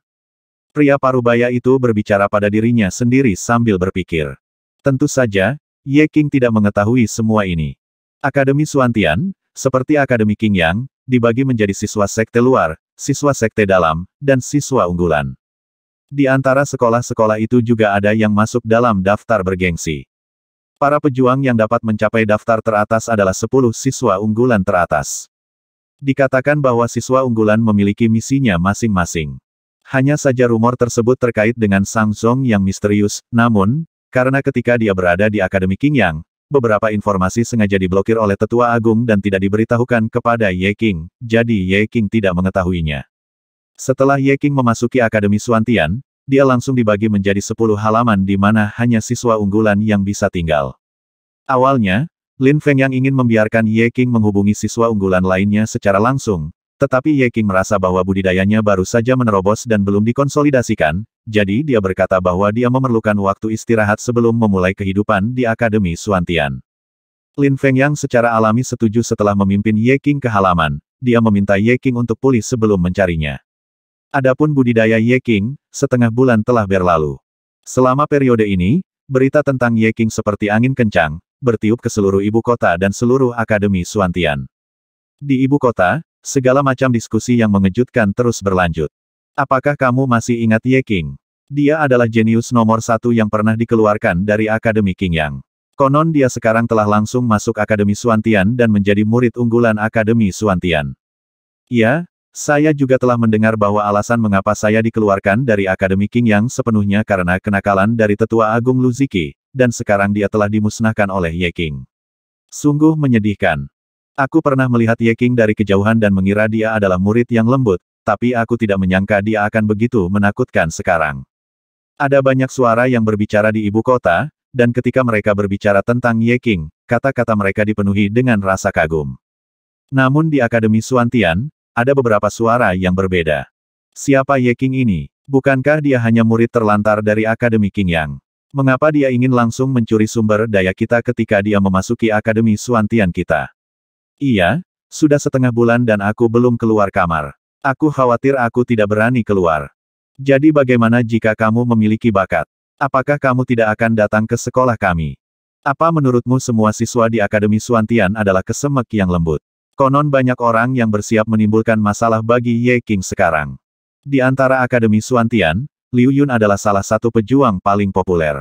Pria parubaya itu berbicara pada dirinya sendiri sambil berpikir. Tentu saja, Ye King tidak mengetahui semua ini. Akademi Suantian, seperti Akademi King Yang, dibagi menjadi siswa sekte luar, siswa sekte dalam, dan siswa unggulan. Di antara sekolah-sekolah itu juga ada yang masuk dalam daftar bergengsi. Para pejuang yang dapat mencapai daftar teratas adalah 10 siswa unggulan teratas. Dikatakan bahwa siswa unggulan memiliki misinya masing-masing. Hanya saja rumor tersebut terkait dengan Sang Zong yang misterius, namun, karena ketika dia berada di Akademi King Yang, beberapa informasi sengaja diblokir oleh Tetua Agung dan tidak diberitahukan kepada Ye King, jadi Ye King tidak mengetahuinya. Setelah Ye King memasuki Akademi Suantian, dia langsung dibagi menjadi 10 halaman di mana hanya siswa unggulan yang bisa tinggal. Awalnya, Lin Feng yang ingin membiarkan Ye King menghubungi siswa unggulan lainnya secara langsung, tetapi Ye King merasa bahwa budidayanya baru saja menerobos dan belum dikonsolidasikan, jadi dia berkata bahwa dia memerlukan waktu istirahat sebelum memulai kehidupan di Akademi Suantian. Lin Feng Yang secara alami setuju setelah memimpin Ye King ke halaman, dia meminta Ye King untuk pulih sebelum mencarinya. Adapun budidaya Ye King, setengah bulan telah berlalu. Selama periode ini, berita tentang Ye King seperti angin kencang, bertiup ke seluruh ibu kota dan seluruh Akademi Suantian. Di ibu kota, Segala macam diskusi yang mengejutkan terus berlanjut. Apakah kamu masih ingat Ye King? Dia adalah jenius nomor satu yang pernah dikeluarkan dari Akademi King Yang. Konon dia sekarang telah langsung masuk Akademi Suantian dan menjadi murid unggulan Akademi Suantian. Ya, saya juga telah mendengar bahwa alasan mengapa saya dikeluarkan dari Akademi King yang sepenuhnya karena kenakalan dari Tetua Agung Luziki, dan sekarang dia telah dimusnahkan oleh Ye King. Sungguh menyedihkan. Aku pernah melihat Ye King dari kejauhan dan mengira dia adalah murid yang lembut, tapi aku tidak menyangka dia akan begitu menakutkan sekarang. Ada banyak suara yang berbicara di ibu kota, dan ketika mereka berbicara tentang Ye King, kata-kata mereka dipenuhi dengan rasa kagum. Namun di Akademi Suantian, ada beberapa suara yang berbeda. Siapa Ye King ini? Bukankah dia hanya murid terlantar dari Akademi King Yang? Mengapa dia ingin langsung mencuri sumber daya kita ketika dia memasuki Akademi Suantian kita? Iya, sudah setengah bulan dan aku belum keluar kamar. Aku khawatir aku tidak berani keluar. Jadi bagaimana jika kamu memiliki bakat? Apakah kamu tidak akan datang ke sekolah kami? Apa menurutmu semua siswa di Akademi Suantian adalah kesemek yang lembut? Konon banyak orang yang bersiap menimbulkan masalah bagi Ye King sekarang. Di antara Akademi Suantian, Liu Yun adalah salah satu pejuang paling populer.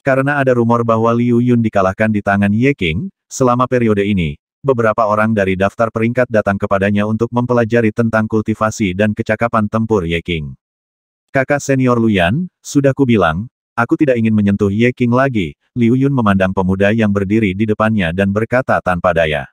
Karena ada rumor bahwa Liu Yun dikalahkan di tangan Ye King, selama periode ini, beberapa orang dari daftar peringkat datang kepadanya untuk mempelajari tentang kultivasi dan kecakapan tempur Ye King. Kakak senior Luyan, sudah kubilang, aku tidak ingin menyentuh Ye King lagi, Liu Yun memandang pemuda yang berdiri di depannya dan berkata tanpa daya.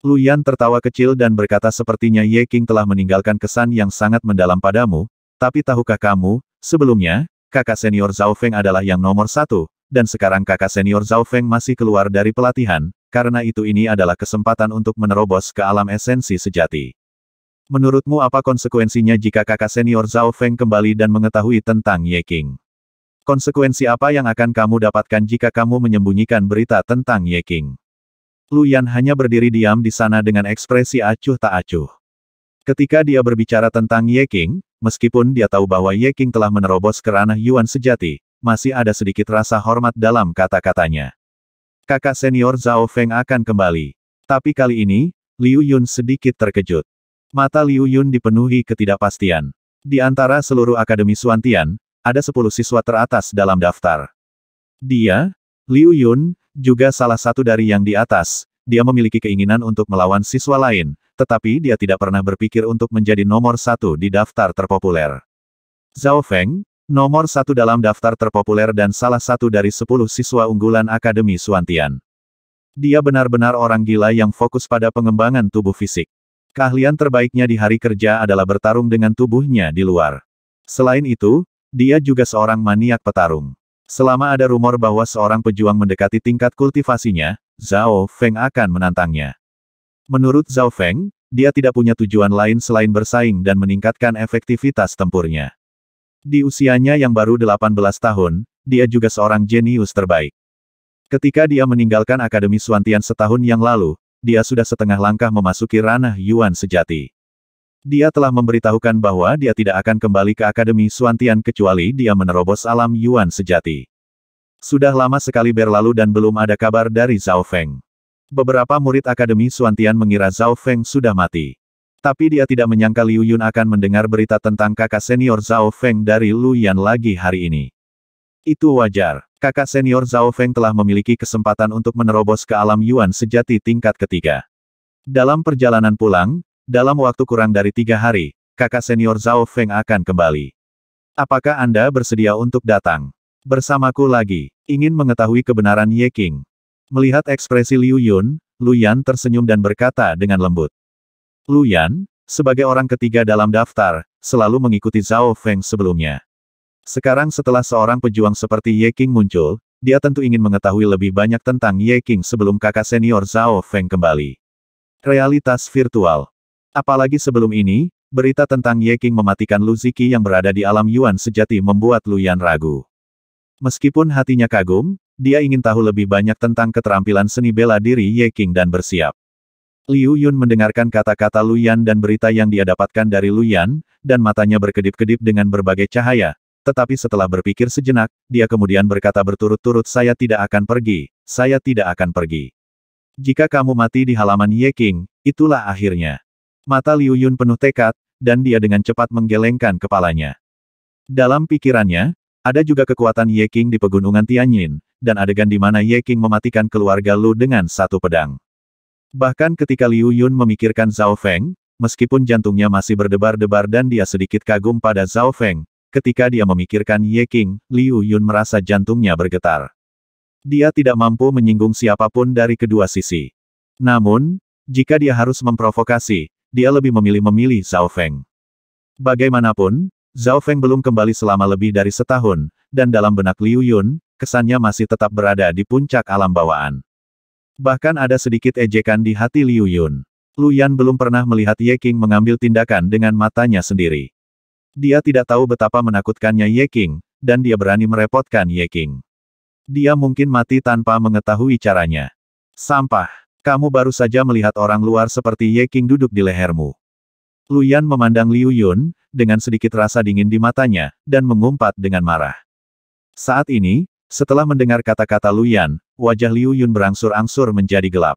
Luyan tertawa kecil dan berkata sepertinya Ye King telah meninggalkan kesan yang sangat mendalam padamu, tapi tahukah kamu, sebelumnya, kakak senior Zhao Feng adalah yang nomor satu, dan sekarang kakak senior Zhao Feng masih keluar dari pelatihan, karena itu ini adalah kesempatan untuk menerobos ke alam esensi sejati. Menurutmu apa konsekuensinya jika kakak senior Zhao Feng kembali dan mengetahui tentang Ye King? Konsekuensi apa yang akan kamu dapatkan jika kamu menyembunyikan berita tentang Ye King? Lu Yan hanya berdiri diam di sana dengan ekspresi acuh tak acuh. Ketika dia berbicara tentang Ye King, meskipun dia tahu bahwa Ye King telah menerobos ke ranah Yuan sejati, masih ada sedikit rasa hormat dalam kata-katanya kakak senior Zhao Feng akan kembali. Tapi kali ini, Liu Yun sedikit terkejut. Mata Liu Yun dipenuhi ketidakpastian. Di antara seluruh Akademi Suantian, ada sepuluh siswa teratas dalam daftar. Dia, Liu Yun, juga salah satu dari yang di atas, dia memiliki keinginan untuk melawan siswa lain, tetapi dia tidak pernah berpikir untuk menjadi nomor satu di daftar terpopuler. Zhao Feng, Nomor satu dalam daftar terpopuler dan salah satu dari sepuluh siswa unggulan Akademi Suantian. Dia benar-benar orang gila yang fokus pada pengembangan tubuh fisik. Keahlian terbaiknya di hari kerja adalah bertarung dengan tubuhnya di luar. Selain itu, dia juga seorang maniak petarung. Selama ada rumor bahwa seorang pejuang mendekati tingkat kultivasinya, Zhao Feng akan menantangnya. Menurut Zhao Feng, dia tidak punya tujuan lain selain bersaing dan meningkatkan efektivitas tempurnya. Di usianya yang baru 18 tahun, dia juga seorang jenius terbaik. Ketika dia meninggalkan Akademi Suantian setahun yang lalu, dia sudah setengah langkah memasuki ranah Yuan sejati. Dia telah memberitahukan bahwa dia tidak akan kembali ke Akademi Suantian kecuali dia menerobos alam Yuan sejati. Sudah lama sekali berlalu dan belum ada kabar dari Zhao Feng. Beberapa murid Akademi Suantian mengira Zhao Feng sudah mati. Tapi dia tidak menyangka Liu Yun akan mendengar berita tentang kakak senior Zhao Feng dari Lu Yan lagi hari ini. Itu wajar. Kakak senior Zhao Feng telah memiliki kesempatan untuk menerobos ke alam Yuan sejati tingkat ketiga. Dalam perjalanan pulang, dalam waktu kurang dari tiga hari, kakak senior Zhao Feng akan kembali. Apakah Anda bersedia untuk datang? Bersamaku lagi, ingin mengetahui kebenaran Ye King. Melihat ekspresi Liu Yun, Lu Yan tersenyum dan berkata dengan lembut. Lu Yan, sebagai orang ketiga dalam daftar, selalu mengikuti Zhao Feng sebelumnya. Sekarang setelah seorang pejuang seperti Ye Qing muncul, dia tentu ingin mengetahui lebih banyak tentang Ye Qing sebelum kakak senior Zhao Feng kembali. Realitas virtual. Apalagi sebelum ini, berita tentang Ye Qing mematikan Lu Ziki yang berada di alam Yuan sejati membuat Lu Yan ragu. Meskipun hatinya kagum, dia ingin tahu lebih banyak tentang keterampilan seni bela diri Ye Qing dan bersiap. Liu Yun mendengarkan kata-kata Lu Yan dan berita yang dia dapatkan dari Lu Yan, dan matanya berkedip-kedip dengan berbagai cahaya. Tetapi setelah berpikir sejenak, dia kemudian berkata berturut-turut saya tidak akan pergi, saya tidak akan pergi. Jika kamu mati di halaman Ye King, itulah akhirnya. Mata Liu Yun penuh tekad, dan dia dengan cepat menggelengkan kepalanya. Dalam pikirannya, ada juga kekuatan Ye King di pegunungan Tianyin, dan adegan di mana Ye King mematikan keluarga Lu dengan satu pedang. Bahkan ketika Liu Yun memikirkan Zhao Feng, meskipun jantungnya masih berdebar-debar dan dia sedikit kagum pada Zhao Feng, ketika dia memikirkan Ye Qing, Liu Yun merasa jantungnya bergetar. Dia tidak mampu menyinggung siapapun dari kedua sisi. Namun, jika dia harus memprovokasi, dia lebih memilih memilih Zhao Feng. Bagaimanapun, Zhao Feng belum kembali selama lebih dari setahun, dan dalam benak Liu Yun, kesannya masih tetap berada di puncak alam bawaan. Bahkan ada sedikit ejekan di hati Liu Yun. Lu Yan belum pernah melihat Ye King mengambil tindakan dengan matanya sendiri. Dia tidak tahu betapa menakutkannya Ye King, dan dia berani merepotkan Ye King. Dia mungkin mati tanpa mengetahui caranya. Sampah, kamu baru saja melihat orang luar seperti Ye King duduk di lehermu. Lu Yan memandang Liu Yun, dengan sedikit rasa dingin di matanya, dan mengumpat dengan marah. Saat ini, setelah mendengar kata-kata Luyan, wajah Liu Yun berangsur-angsur menjadi gelap.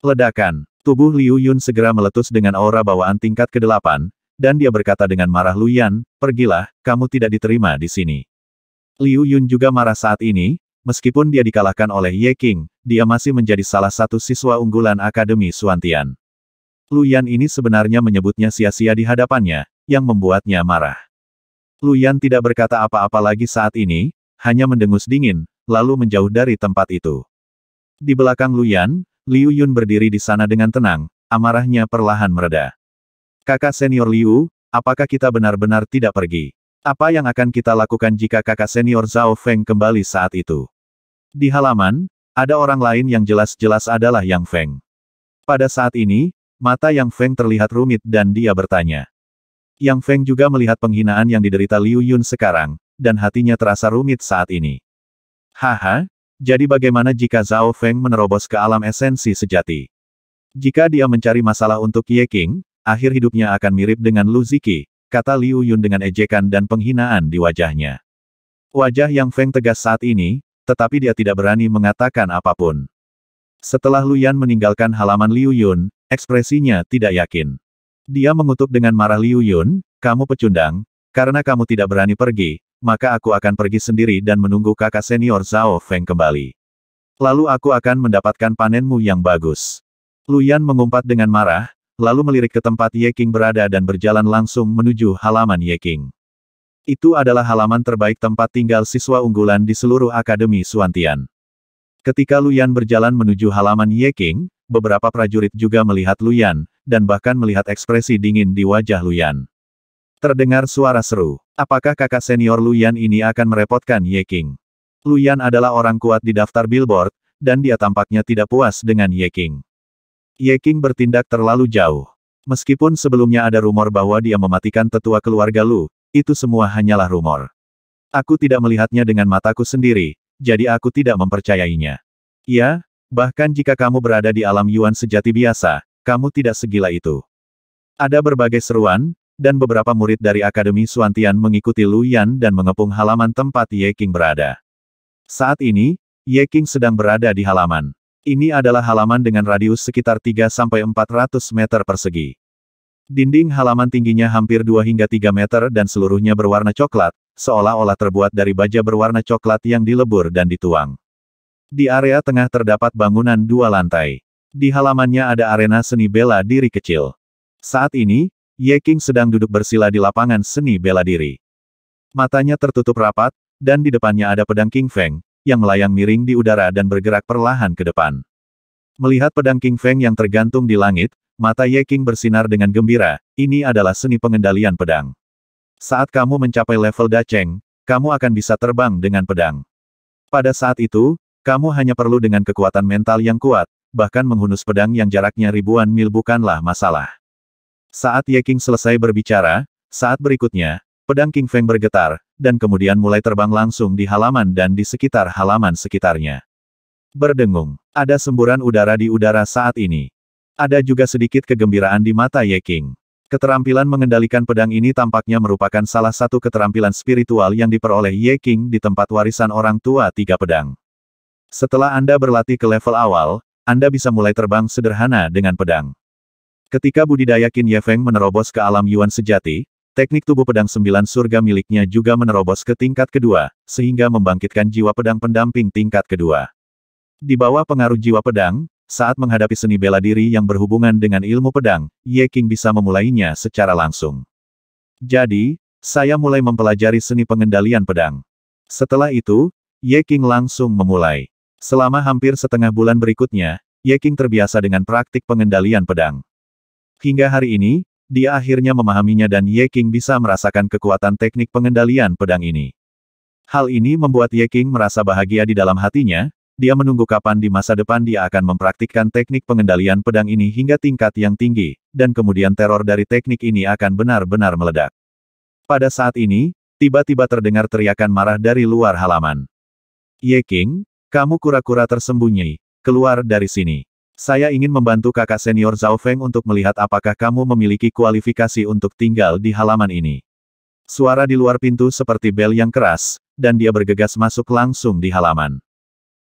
Ledakan, tubuh Liu Yun segera meletus dengan aura bawaan tingkat ke-8, dan dia berkata dengan marah Luyan, pergilah, kamu tidak diterima di sini. Liu Yun juga marah saat ini, meskipun dia dikalahkan oleh Ye King, dia masih menjadi salah satu siswa unggulan Akademi Suantian. Luyan ini sebenarnya menyebutnya sia-sia di hadapannya, yang membuatnya marah. Luyan tidak berkata apa-apa lagi saat ini, hanya mendengus dingin, lalu menjauh dari tempat itu. Di belakang Luyan, Liu Yun berdiri di sana dengan tenang, amarahnya perlahan mereda. Kakak senior Liu, apakah kita benar-benar tidak pergi? Apa yang akan kita lakukan jika kakak senior Zhao Feng kembali saat itu? Di halaman, ada orang lain yang jelas-jelas adalah Yang Feng. Pada saat ini, mata Yang Feng terlihat rumit dan dia bertanya. Yang Feng juga melihat penghinaan yang diderita Liu Yun sekarang, dan hatinya terasa rumit saat ini. Haha, jadi bagaimana jika Zhao Feng menerobos ke alam esensi sejati? Jika dia mencari masalah untuk Ye King, akhir hidupnya akan mirip dengan Lu Ziki, kata Liu Yun dengan ejekan dan penghinaan di wajahnya. Wajah yang Feng tegas saat ini, tetapi dia tidak berani mengatakan apapun. Setelah Lu Yan meninggalkan halaman Liu Yun, ekspresinya tidak yakin. Dia mengutuk dengan marah Liu Yun, kamu pecundang, karena kamu tidak berani pergi, maka aku akan pergi sendiri dan menunggu kakak senior Zhao Feng kembali. Lalu aku akan mendapatkan panenmu yang bagus. Luyan mengumpat dengan marah, lalu melirik ke tempat Ye King berada dan berjalan langsung menuju halaman Ye King. Itu adalah halaman terbaik tempat tinggal siswa unggulan di seluruh Akademi Suantian. Ketika Luyan berjalan menuju halaman Ye King, beberapa prajurit juga melihat Luyan, dan bahkan melihat ekspresi dingin di wajah Luyan. Terdengar suara seru. Apakah kakak senior Luyan ini akan merepotkan Ye King? Luyan adalah orang kuat di daftar billboard, dan dia tampaknya tidak puas dengan Ye King. Ye King bertindak terlalu jauh. Meskipun sebelumnya ada rumor bahwa dia mematikan tetua keluarga Lu, itu semua hanyalah rumor. Aku tidak melihatnya dengan mataku sendiri, jadi aku tidak mempercayainya. Ya, bahkan jika kamu berada di alam Yuan sejati biasa, kamu tidak segila itu. Ada berbagai seruan, dan beberapa murid dari Akademi Suantian mengikuti Lu Yan dan mengepung halaman tempat Ye King berada. Saat ini, Ye King sedang berada di halaman. Ini adalah halaman dengan radius sekitar 3-400 meter persegi. Dinding halaman tingginya hampir 2 hingga 3 meter dan seluruhnya berwarna coklat, seolah-olah terbuat dari baja berwarna coklat yang dilebur dan dituang. Di area tengah terdapat bangunan dua lantai. Di halamannya ada arena seni bela diri kecil. Saat ini, Ye King sedang duduk bersila di lapangan seni bela diri. Matanya tertutup rapat, dan di depannya ada pedang King Feng, yang melayang miring di udara dan bergerak perlahan ke depan. Melihat pedang King Feng yang tergantung di langit, mata Ye King bersinar dengan gembira, ini adalah seni pengendalian pedang. Saat kamu mencapai level Da Cheng, kamu akan bisa terbang dengan pedang. Pada saat itu, kamu hanya perlu dengan kekuatan mental yang kuat, bahkan menghunus pedang yang jaraknya ribuan mil bukanlah masalah. Saat Ye King selesai berbicara, saat berikutnya, pedang King Feng bergetar, dan kemudian mulai terbang langsung di halaman dan di sekitar halaman sekitarnya. Berdengung, ada semburan udara di udara saat ini. Ada juga sedikit kegembiraan di mata Ye King. Keterampilan mengendalikan pedang ini tampaknya merupakan salah satu keterampilan spiritual yang diperoleh Ye King di tempat warisan orang tua tiga pedang. Setelah Anda berlatih ke level awal, Anda bisa mulai terbang sederhana dengan pedang. Ketika budidaya Qin Yefeng menerobos ke alam Yuan sejati, teknik tubuh pedang sembilan surga miliknya juga menerobos ke tingkat kedua, sehingga membangkitkan jiwa pedang pendamping tingkat kedua. Di bawah pengaruh jiwa pedang, saat menghadapi seni bela diri yang berhubungan dengan ilmu pedang, Ye King bisa memulainya secara langsung. Jadi, saya mulai mempelajari seni pengendalian pedang. Setelah itu, Ye King langsung memulai. Selama hampir setengah bulan berikutnya, Ye King terbiasa dengan praktik pengendalian pedang. Hingga hari ini, dia akhirnya memahaminya dan Ye King bisa merasakan kekuatan teknik pengendalian pedang ini. Hal ini membuat Ye King merasa bahagia di dalam hatinya, dia menunggu kapan di masa depan dia akan mempraktikkan teknik pengendalian pedang ini hingga tingkat yang tinggi, dan kemudian teror dari teknik ini akan benar-benar meledak. Pada saat ini, tiba-tiba terdengar teriakan marah dari luar halaman. Ye King, kamu kura-kura tersembunyi, keluar dari sini. Saya ingin membantu kakak senior Zhao Feng untuk melihat apakah kamu memiliki kualifikasi untuk tinggal di halaman ini. Suara di luar pintu seperti bel yang keras, dan dia bergegas masuk langsung di halaman.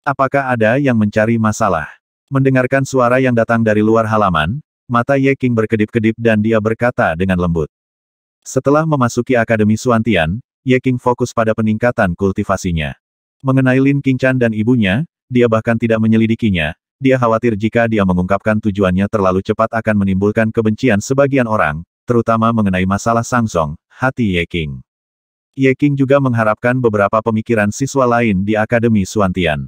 Apakah ada yang mencari masalah? Mendengarkan suara yang datang dari luar halaman, mata Ye King berkedip-kedip dan dia berkata dengan lembut. Setelah memasuki Akademi Suantian, Ye King fokus pada peningkatan kultivasinya. Mengenai Lin Qingchan dan ibunya, dia bahkan tidak menyelidikinya, dia khawatir jika dia mengungkapkan tujuannya terlalu cepat akan menimbulkan kebencian sebagian orang, terutama mengenai masalah Sang Song. hati Ye King. Ye King juga mengharapkan beberapa pemikiran siswa lain di Akademi Suantian.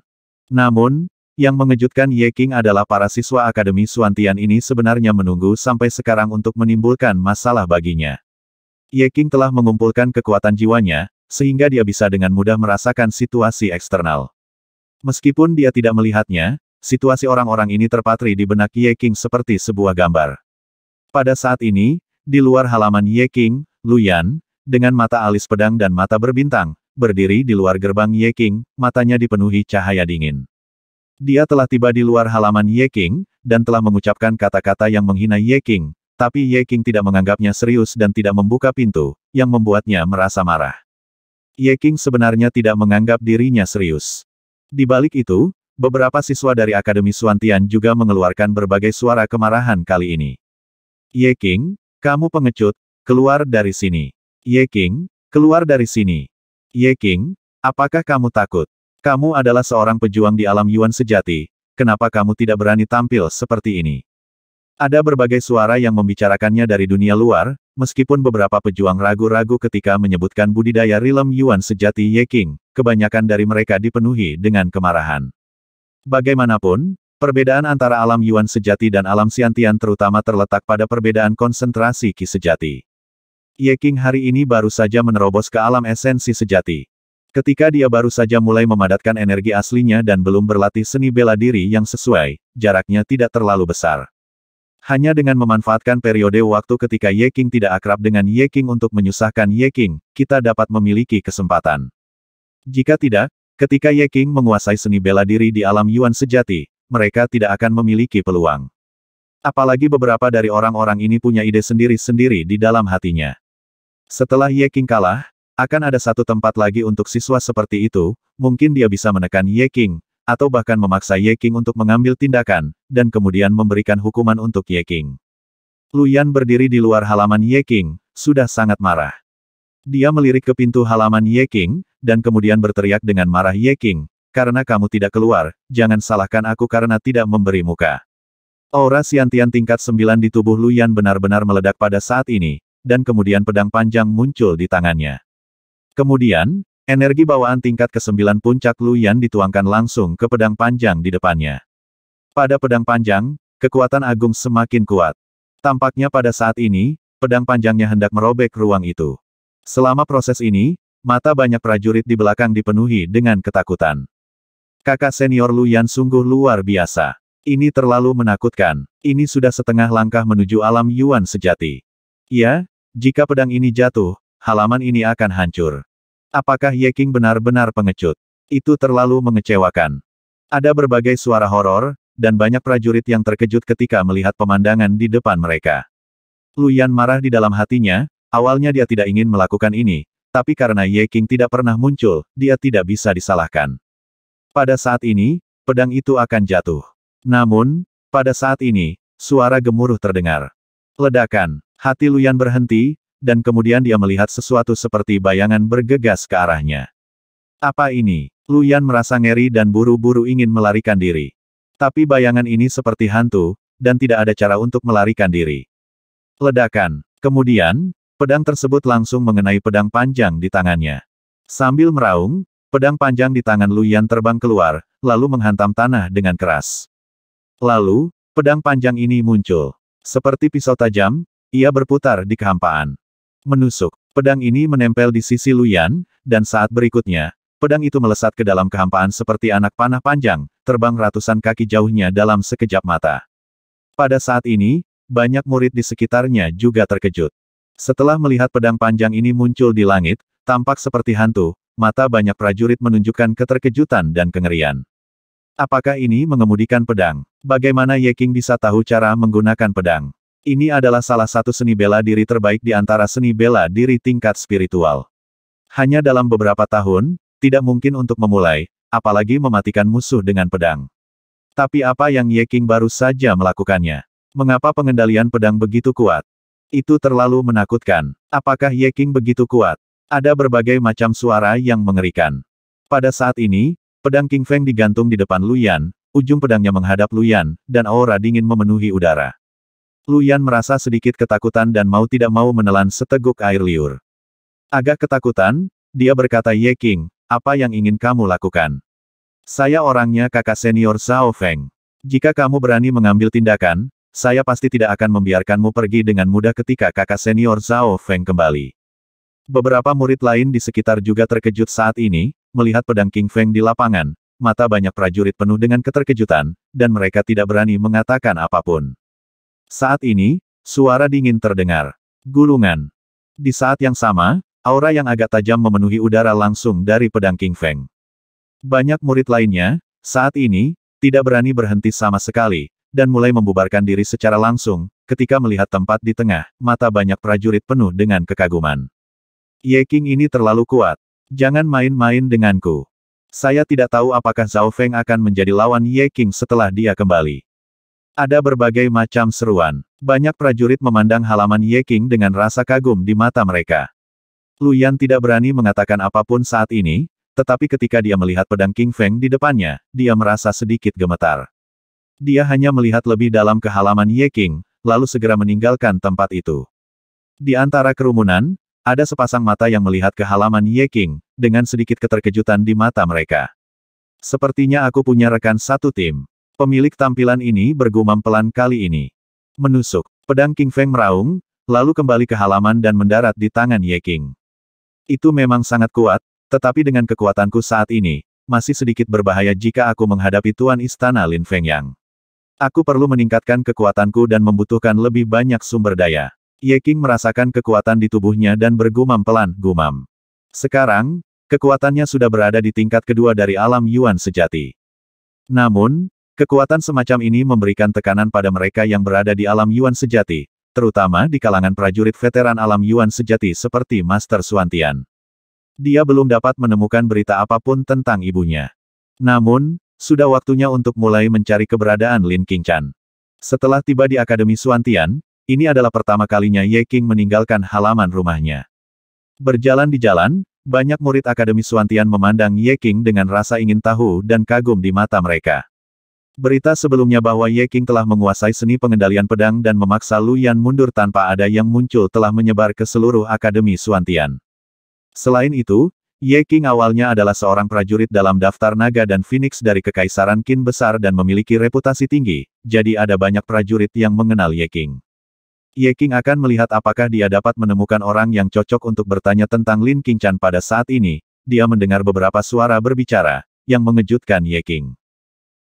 Namun, yang mengejutkan Ye King adalah para siswa Akademi Suantian ini sebenarnya menunggu sampai sekarang untuk menimbulkan masalah baginya. Ye King telah mengumpulkan kekuatan jiwanya, sehingga dia bisa dengan mudah merasakan situasi eksternal. Meskipun dia tidak melihatnya, situasi orang-orang ini terpatri di benak Ye King seperti sebuah gambar. Pada saat ini, di luar halaman Ye King, Lu Yan dengan mata alis pedang dan mata berbintang, berdiri di luar gerbang Ye King, matanya dipenuhi cahaya dingin. Dia telah tiba di luar halaman Ye King, dan telah mengucapkan kata-kata yang menghina Ye King, tapi Ye King tidak menganggapnya serius dan tidak membuka pintu, yang membuatnya merasa marah. Ye King sebenarnya tidak menganggap dirinya serius. Di balik itu, Beberapa siswa dari Akademi Suantian juga mengeluarkan berbagai suara kemarahan kali ini. Ye King, kamu pengecut, keluar dari sini. Ye King, keluar dari sini. Ye King, apakah kamu takut? Kamu adalah seorang pejuang di alam Yuan sejati, kenapa kamu tidak berani tampil seperti ini? Ada berbagai suara yang membicarakannya dari dunia luar, meskipun beberapa pejuang ragu-ragu ketika menyebutkan budidaya rilem Yuan sejati Ye King, kebanyakan dari mereka dipenuhi dengan kemarahan. Bagaimanapun, perbedaan antara alam Yuan sejati dan alam Siantian terutama terletak pada perbedaan konsentrasi Qi sejati. Ye King hari ini baru saja menerobos ke alam esensi sejati. Ketika dia baru saja mulai memadatkan energi aslinya dan belum berlatih seni bela diri yang sesuai, jaraknya tidak terlalu besar. Hanya dengan memanfaatkan periode waktu ketika Ye King tidak akrab dengan Ye King untuk menyusahkan Ye King, kita dapat memiliki kesempatan. Jika tidak, Ketika Ye King menguasai seni bela diri di alam Yuan sejati, mereka tidak akan memiliki peluang. Apalagi beberapa dari orang-orang ini punya ide sendiri-sendiri di dalam hatinya. Setelah Ye King kalah, akan ada satu tempat lagi untuk siswa seperti itu, mungkin dia bisa menekan Ye King, atau bahkan memaksa Ye King untuk mengambil tindakan, dan kemudian memberikan hukuman untuk Ye King. Luyan berdiri di luar halaman Ye King, sudah sangat marah. Dia melirik ke pintu halaman Ye King, dan kemudian berteriak dengan marah Ye King, karena kamu tidak keluar, jangan salahkan aku karena tidak memberi muka. Aura siantian tingkat 9 di tubuh Luyan benar-benar meledak pada saat ini, dan kemudian pedang panjang muncul di tangannya. Kemudian, energi bawaan tingkat ke-9 puncak Luyan dituangkan langsung ke pedang panjang di depannya. Pada pedang panjang, kekuatan agung semakin kuat. Tampaknya pada saat ini, pedang panjangnya hendak merobek ruang itu. Selama proses ini, mata banyak prajurit di belakang dipenuhi dengan ketakutan. Kakak senior Lu Yan sungguh luar biasa. Ini terlalu menakutkan. Ini sudah setengah langkah menuju alam Yuan sejati. Ya, jika pedang ini jatuh, halaman ini akan hancur. Apakah Ye King benar-benar pengecut? Itu terlalu mengecewakan. Ada berbagai suara horor, dan banyak prajurit yang terkejut ketika melihat pemandangan di depan mereka. Luyan marah di dalam hatinya, Awalnya dia tidak ingin melakukan ini, tapi karena Ye King tidak pernah muncul, dia tidak bisa disalahkan. Pada saat ini, pedang itu akan jatuh. Namun, pada saat ini, suara gemuruh terdengar. Ledakan, hati Luyan berhenti, dan kemudian dia melihat sesuatu seperti bayangan bergegas ke arahnya. Apa ini? Luyan merasa ngeri dan buru-buru ingin melarikan diri. Tapi bayangan ini seperti hantu, dan tidak ada cara untuk melarikan diri. Ledakan. Kemudian, Pedang tersebut langsung mengenai pedang panjang di tangannya. Sambil meraung, pedang panjang di tangan Luyan terbang keluar, lalu menghantam tanah dengan keras. Lalu, pedang panjang ini muncul. Seperti pisau tajam, ia berputar di kehampaan. Menusuk, pedang ini menempel di sisi Luyan, dan saat berikutnya, pedang itu melesat ke dalam kehampaan seperti anak panah panjang, terbang ratusan kaki jauhnya dalam sekejap mata. Pada saat ini, banyak murid di sekitarnya juga terkejut. Setelah melihat pedang panjang ini muncul di langit, tampak seperti hantu, mata banyak prajurit menunjukkan keterkejutan dan kengerian. Apakah ini mengemudikan pedang? Bagaimana Ye King bisa tahu cara menggunakan pedang? Ini adalah salah satu seni bela diri terbaik di antara seni bela diri tingkat spiritual. Hanya dalam beberapa tahun, tidak mungkin untuk memulai, apalagi mematikan musuh dengan pedang. Tapi apa yang Ye King baru saja melakukannya? Mengapa pengendalian pedang begitu kuat? Itu terlalu menakutkan. Apakah Ye King begitu kuat? Ada berbagai macam suara yang mengerikan. Pada saat ini, pedang King Feng digantung di depan Luyan, ujung pedangnya menghadap Luyan, dan aura dingin memenuhi udara. Luyan merasa sedikit ketakutan dan mau tidak mau menelan seteguk air liur. Agak ketakutan, dia berkata Ye King, apa yang ingin kamu lakukan? Saya orangnya kakak senior Zhao Feng. Jika kamu berani mengambil tindakan, saya pasti tidak akan membiarkanmu pergi dengan mudah ketika kakak senior Zhao Feng kembali. Beberapa murid lain di sekitar juga terkejut saat ini, melihat pedang King Feng di lapangan, mata banyak prajurit penuh dengan keterkejutan, dan mereka tidak berani mengatakan apapun. Saat ini, suara dingin terdengar. Gulungan. Di saat yang sama, aura yang agak tajam memenuhi udara langsung dari pedang King Feng. Banyak murid lainnya, saat ini, tidak berani berhenti sama sekali, dan mulai membubarkan diri secara langsung, ketika melihat tempat di tengah, mata banyak prajurit penuh dengan kekaguman. Ye King ini terlalu kuat. Jangan main-main denganku. Saya tidak tahu apakah Zhao Feng akan menjadi lawan Ye King setelah dia kembali. Ada berbagai macam seruan. Banyak prajurit memandang halaman Ye King dengan rasa kagum di mata mereka. Luyan tidak berani mengatakan apapun saat ini, tetapi ketika dia melihat pedang King Feng di depannya, dia merasa sedikit gemetar. Dia hanya melihat lebih dalam ke halaman Ye King, lalu segera meninggalkan tempat itu. Di antara kerumunan, ada sepasang mata yang melihat ke halaman Ye King, dengan sedikit keterkejutan di mata mereka. Sepertinya aku punya rekan satu tim. Pemilik tampilan ini bergumam pelan kali ini. Menusuk, pedang King Feng meraung, lalu kembali ke halaman dan mendarat di tangan Ye King. Itu memang sangat kuat, tetapi dengan kekuatanku saat ini, masih sedikit berbahaya jika aku menghadapi Tuan Istana Lin Feng Yang. Aku perlu meningkatkan kekuatanku dan membutuhkan lebih banyak sumber daya. Ye King merasakan kekuatan di tubuhnya dan bergumam pelan-gumam. Sekarang, kekuatannya sudah berada di tingkat kedua dari alam Yuan sejati. Namun, kekuatan semacam ini memberikan tekanan pada mereka yang berada di alam Yuan sejati, terutama di kalangan prajurit veteran alam Yuan sejati seperti Master Suantian. Dia belum dapat menemukan berita apapun tentang ibunya. Namun, sudah waktunya untuk mulai mencari keberadaan Lin Qingchan. Setelah tiba di Akademi Suantian, ini adalah pertama kalinya Ye King meninggalkan halaman rumahnya. Berjalan di jalan, banyak murid Akademi Suantian memandang Ye King dengan rasa ingin tahu dan kagum di mata mereka. Berita sebelumnya bahwa Ye King telah menguasai seni pengendalian pedang dan memaksa Lu Yan mundur tanpa ada yang muncul telah menyebar ke seluruh Akademi Suantian. Selain itu, Ye King awalnya adalah seorang prajurit dalam daftar naga dan phoenix dari Kekaisaran Qin besar dan memiliki reputasi tinggi, jadi ada banyak prajurit yang mengenal Ye King. Ye King akan melihat apakah dia dapat menemukan orang yang cocok untuk bertanya tentang Lin Chan pada saat ini, dia mendengar beberapa suara berbicara, yang mengejutkan Ye King.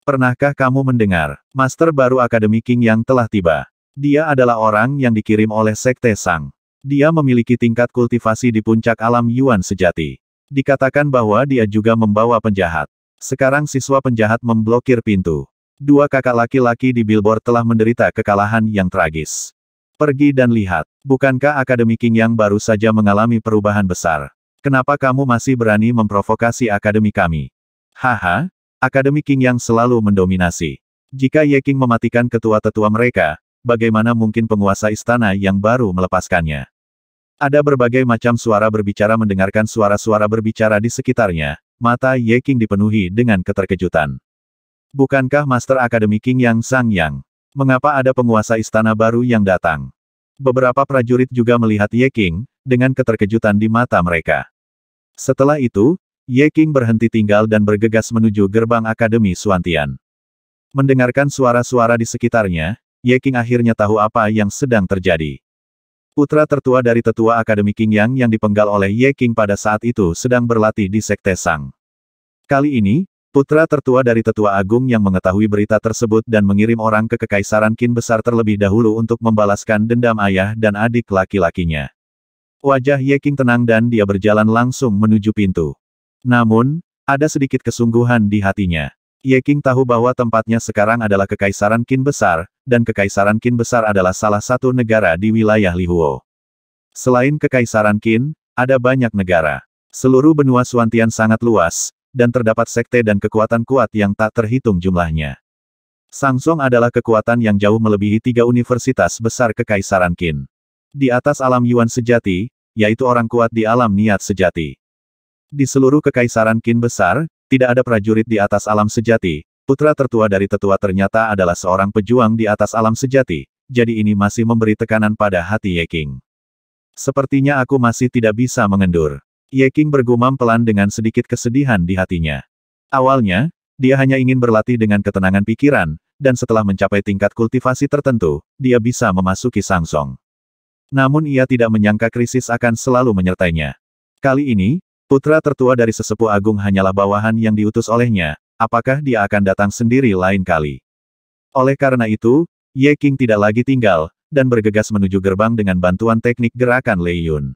Pernahkah kamu mendengar, Master baru Akademi King yang telah tiba? Dia adalah orang yang dikirim oleh Sekte Sang. Dia memiliki tingkat kultivasi di puncak alam Yuan sejati. Dikatakan bahwa dia juga membawa penjahat. Sekarang siswa penjahat memblokir pintu. Dua kakak laki-laki di billboard telah menderita kekalahan yang tragis. Pergi dan lihat, bukankah Akademi King yang baru saja mengalami perubahan besar? Kenapa kamu masih berani memprovokasi Akademi kami? Haha, Akademi King yang selalu mendominasi. Jika Ye King mematikan ketua-tetua mereka, bagaimana mungkin penguasa istana yang baru melepaskannya? Ada berbagai macam suara berbicara mendengarkan suara-suara berbicara di sekitarnya, mata Ye King dipenuhi dengan keterkejutan. Bukankah Master Akademi King Yang Sang Yang? Mengapa ada penguasa istana baru yang datang? Beberapa prajurit juga melihat Ye King, dengan keterkejutan di mata mereka. Setelah itu, Ye King berhenti tinggal dan bergegas menuju gerbang Akademi Suantian. Mendengarkan suara-suara di sekitarnya, Ye King akhirnya tahu apa yang sedang terjadi. Putra tertua dari tetua Akademi King Yang yang dipenggal oleh Ye King pada saat itu sedang berlatih di Sekte Sang. Kali ini, putra tertua dari tetua agung yang mengetahui berita tersebut dan mengirim orang ke Kekaisaran Qin Besar terlebih dahulu untuk membalaskan dendam ayah dan adik laki-lakinya. Wajah Ye King tenang dan dia berjalan langsung menuju pintu. Namun, ada sedikit kesungguhan di hatinya. Ye King tahu bahwa tempatnya sekarang adalah Kekaisaran Qin Besar, dan Kekaisaran Qin Besar adalah salah satu negara di wilayah Lihuo. Selain Kekaisaran Qin, ada banyak negara. Seluruh benua Suantian sangat luas, dan terdapat sekte dan kekuatan kuat yang tak terhitung jumlahnya. Sang Song adalah kekuatan yang jauh melebihi tiga universitas besar Kekaisaran Qin. Di atas alam Yuan sejati, yaitu orang kuat di alam niat sejati. Di seluruh Kekaisaran Qin besar, tidak ada prajurit di atas alam sejati, putra tertua dari tetua ternyata adalah seorang pejuang di atas alam sejati, jadi ini masih memberi tekanan pada hati Ye King. Sepertinya aku masih tidak bisa mengendur. Ye King bergumam pelan dengan sedikit kesedihan di hatinya. Awalnya, dia hanya ingin berlatih dengan ketenangan pikiran, dan setelah mencapai tingkat kultivasi tertentu, dia bisa memasuki Sang Song. Namun ia tidak menyangka krisis akan selalu menyertainya. Kali ini, Putra tertua dari sesepuh agung hanyalah bawahan yang diutus olehnya, apakah dia akan datang sendiri lain kali? Oleh karena itu, Ye King tidak lagi tinggal, dan bergegas menuju gerbang dengan bantuan teknik gerakan Lei Yun.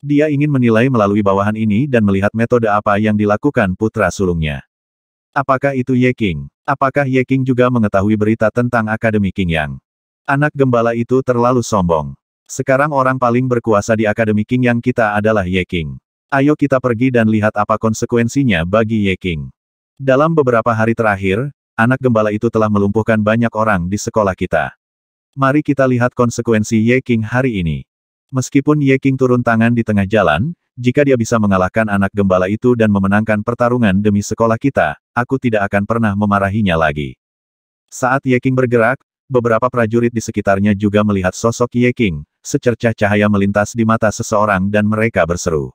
Dia ingin menilai melalui bawahan ini dan melihat metode apa yang dilakukan putra sulungnya. Apakah itu Ye King? Apakah Ye King juga mengetahui berita tentang Akademi King Yang? Anak gembala itu terlalu sombong. Sekarang orang paling berkuasa di Akademi King Yang kita adalah Ye King. Ayo kita pergi dan lihat apa konsekuensinya bagi Ye King. Dalam beberapa hari terakhir, anak gembala itu telah melumpuhkan banyak orang di sekolah kita. Mari kita lihat konsekuensi Ye King hari ini. Meskipun Ye King turun tangan di tengah jalan, jika dia bisa mengalahkan anak gembala itu dan memenangkan pertarungan demi sekolah kita, aku tidak akan pernah memarahinya lagi. Saat Ye King bergerak, beberapa prajurit di sekitarnya juga melihat sosok Ye King, secercah cahaya melintas di mata seseorang dan mereka berseru.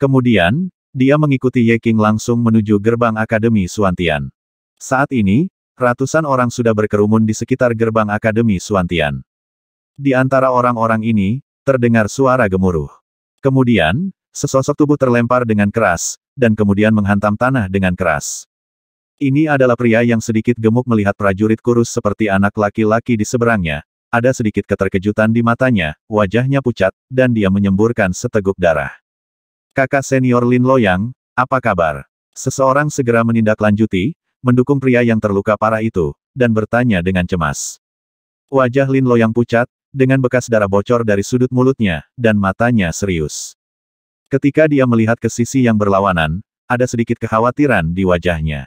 Kemudian, dia mengikuti Ye King langsung menuju gerbang Akademi Suantian. Saat ini, ratusan orang sudah berkerumun di sekitar gerbang Akademi Suantian. Di antara orang-orang ini, terdengar suara gemuruh. Kemudian, sesosok tubuh terlempar dengan keras, dan kemudian menghantam tanah dengan keras. Ini adalah pria yang sedikit gemuk melihat prajurit kurus seperti anak laki-laki di seberangnya. Ada sedikit keterkejutan di matanya, wajahnya pucat, dan dia menyemburkan seteguk darah. Kakak senior Lin Loyang, apa kabar? Seseorang segera menindaklanjuti, mendukung pria yang terluka parah itu, dan bertanya dengan cemas. Wajah Lin Loyang pucat, dengan bekas darah bocor dari sudut mulutnya, dan matanya serius. Ketika dia melihat ke sisi yang berlawanan, ada sedikit kekhawatiran di wajahnya.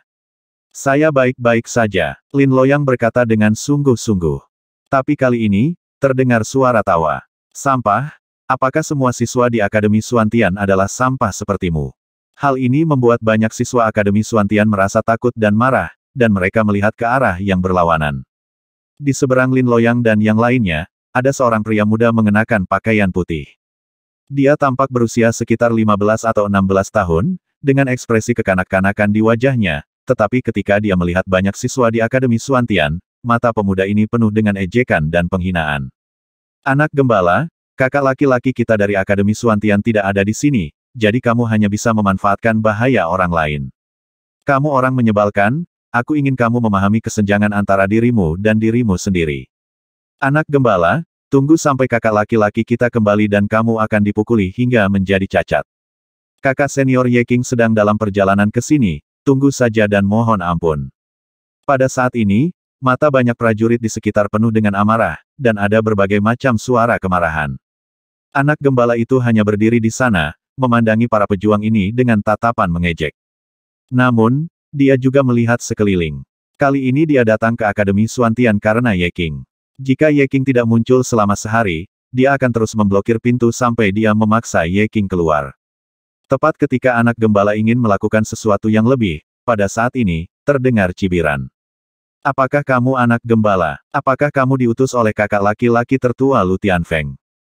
Saya baik-baik saja, Lin Loyang berkata dengan sungguh-sungguh. Tapi kali ini, terdengar suara tawa. Sampah, Apakah semua siswa di Akademi Suantian adalah sampah sepertimu? Hal ini membuat banyak siswa Akademi Suantian merasa takut dan marah, dan mereka melihat ke arah yang berlawanan. Di seberang Lin Loyang dan yang lainnya, ada seorang pria muda mengenakan pakaian putih. Dia tampak berusia sekitar 15 atau 16 tahun, dengan ekspresi kekanak-kanakan di wajahnya, tetapi ketika dia melihat banyak siswa di Akademi Suantian, mata pemuda ini penuh dengan ejekan dan penghinaan. Anak gembala, Kakak laki-laki kita dari Akademi Suantian tidak ada di sini, jadi kamu hanya bisa memanfaatkan bahaya orang lain. Kamu orang menyebalkan, aku ingin kamu memahami kesenjangan antara dirimu dan dirimu sendiri. Anak gembala, tunggu sampai kakak laki-laki kita kembali dan kamu akan dipukuli hingga menjadi cacat. Kakak senior Ye King sedang dalam perjalanan ke sini, tunggu saja dan mohon ampun. Pada saat ini, mata banyak prajurit di sekitar penuh dengan amarah, dan ada berbagai macam suara kemarahan. Anak gembala itu hanya berdiri di sana, memandangi para pejuang ini dengan tatapan mengejek. Namun, dia juga melihat sekeliling. Kali ini dia datang ke Akademi Suantian karena Ye King. Jika Ye King tidak muncul selama sehari, dia akan terus memblokir pintu sampai dia memaksa Ye King keluar. Tepat ketika anak gembala ingin melakukan sesuatu yang lebih, pada saat ini, terdengar cibiran. Apakah kamu anak gembala? Apakah kamu diutus oleh kakak laki-laki tertua Lutian Feng?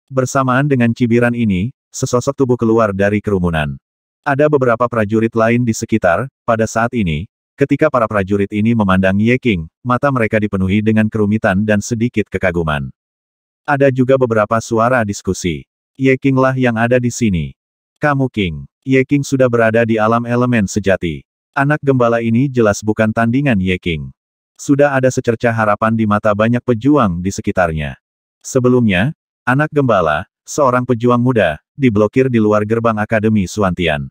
Bersamaan dengan cibiran ini, sesosok tubuh keluar dari kerumunan. Ada beberapa prajurit lain di sekitar, pada saat ini, ketika para prajurit ini memandang Ye King, mata mereka dipenuhi dengan kerumitan dan sedikit kekaguman. Ada juga beberapa suara diskusi. Ye King lah yang ada di sini. Kamu King. Ye King sudah berada di alam elemen sejati. Anak gembala ini jelas bukan tandingan Ye King. Sudah ada secerca harapan di mata banyak pejuang di sekitarnya. Sebelumnya, Anak gembala, seorang pejuang muda, diblokir di luar gerbang Akademi Suantian.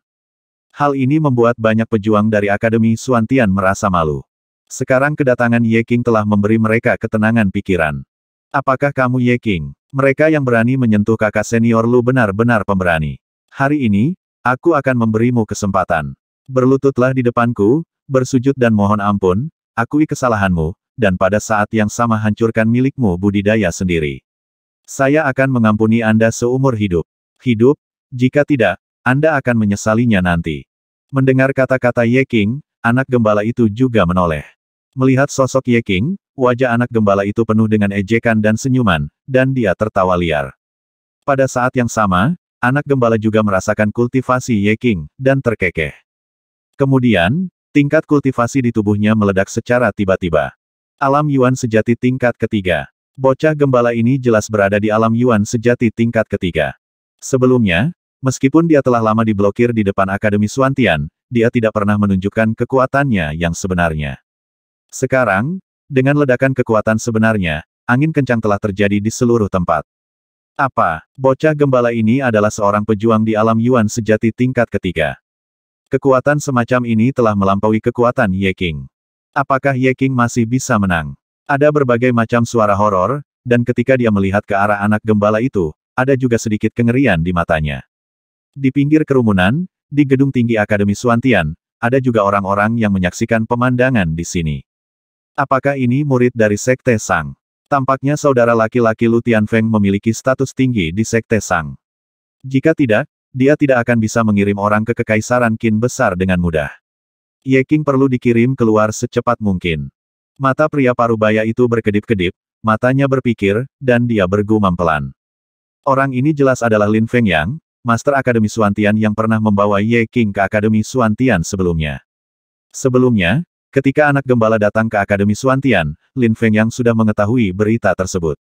Hal ini membuat banyak pejuang dari Akademi Suantian merasa malu. Sekarang kedatangan Ye King telah memberi mereka ketenangan pikiran. Apakah kamu Ye King? Mereka yang berani menyentuh kakak senior Lu benar-benar pemberani. Hari ini, aku akan memberimu kesempatan. Berlututlah di depanku, bersujud dan mohon ampun, akui kesalahanmu, dan pada saat yang sama hancurkan milikmu budidaya sendiri. Saya akan mengampuni Anda seumur hidup. Hidup, jika tidak, Anda akan menyesalinya nanti. Mendengar kata-kata Ye King, anak gembala itu juga menoleh. Melihat sosok Ye King, wajah anak gembala itu penuh dengan ejekan dan senyuman, dan dia tertawa liar. Pada saat yang sama, anak gembala juga merasakan kultivasi Ye King, dan terkekeh. Kemudian, tingkat kultivasi di tubuhnya meledak secara tiba-tiba. Alam Yuan sejati tingkat ketiga. Bocah gembala ini jelas berada di alam Yuan sejati tingkat ketiga. Sebelumnya, meskipun dia telah lama diblokir di depan Akademi Suantian, dia tidak pernah menunjukkan kekuatannya yang sebenarnya. Sekarang, dengan ledakan kekuatan sebenarnya, angin kencang telah terjadi di seluruh tempat. Apa, bocah gembala ini adalah seorang pejuang di alam Yuan sejati tingkat ketiga. Kekuatan semacam ini telah melampaui kekuatan Ye King. Apakah Ye King masih bisa menang? Ada berbagai macam suara horor, dan ketika dia melihat ke arah anak gembala itu, ada juga sedikit kengerian di matanya. Di pinggir kerumunan, di gedung tinggi Akademi Suantian, ada juga orang-orang yang menyaksikan pemandangan di sini. Apakah ini murid dari Sekte Sang? Tampaknya saudara laki-laki Lutian Feng memiliki status tinggi di Sekte Sang. Jika tidak, dia tidak akan bisa mengirim orang ke Kekaisaran Qin besar dengan mudah. Ye King perlu dikirim keluar secepat mungkin. Mata pria parubaya itu berkedip-kedip, matanya berpikir, dan dia bergumam pelan. Orang ini jelas adalah Lin Feng Yang, Master Akademi Suantian yang pernah membawa Ye King ke Akademi Suantian sebelumnya. Sebelumnya, ketika anak gembala datang ke Akademi Suantian, Lin Feng Yang sudah mengetahui berita tersebut.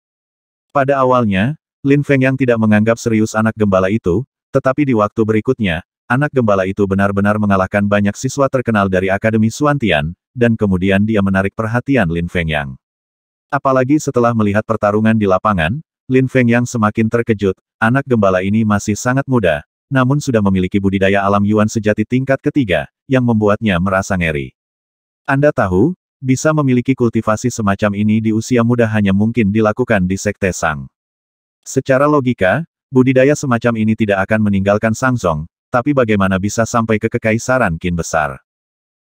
Pada awalnya, Lin Feng Yang tidak menganggap serius anak gembala itu, tetapi di waktu berikutnya, anak gembala itu benar-benar mengalahkan banyak siswa terkenal dari Akademi Suantian, dan kemudian dia menarik perhatian Lin Fengyang. Apalagi setelah melihat pertarungan di lapangan, Lin Fengyang semakin terkejut, anak gembala ini masih sangat muda, namun sudah memiliki budidaya alam Yuan sejati tingkat ketiga, yang membuatnya merasa ngeri. Anda tahu, bisa memiliki kultivasi semacam ini di usia muda hanya mungkin dilakukan di Sekte Sang. Secara logika, budidaya semacam ini tidak akan meninggalkan Sang Zong, tapi bagaimana bisa sampai ke kekaisaran Qin besar?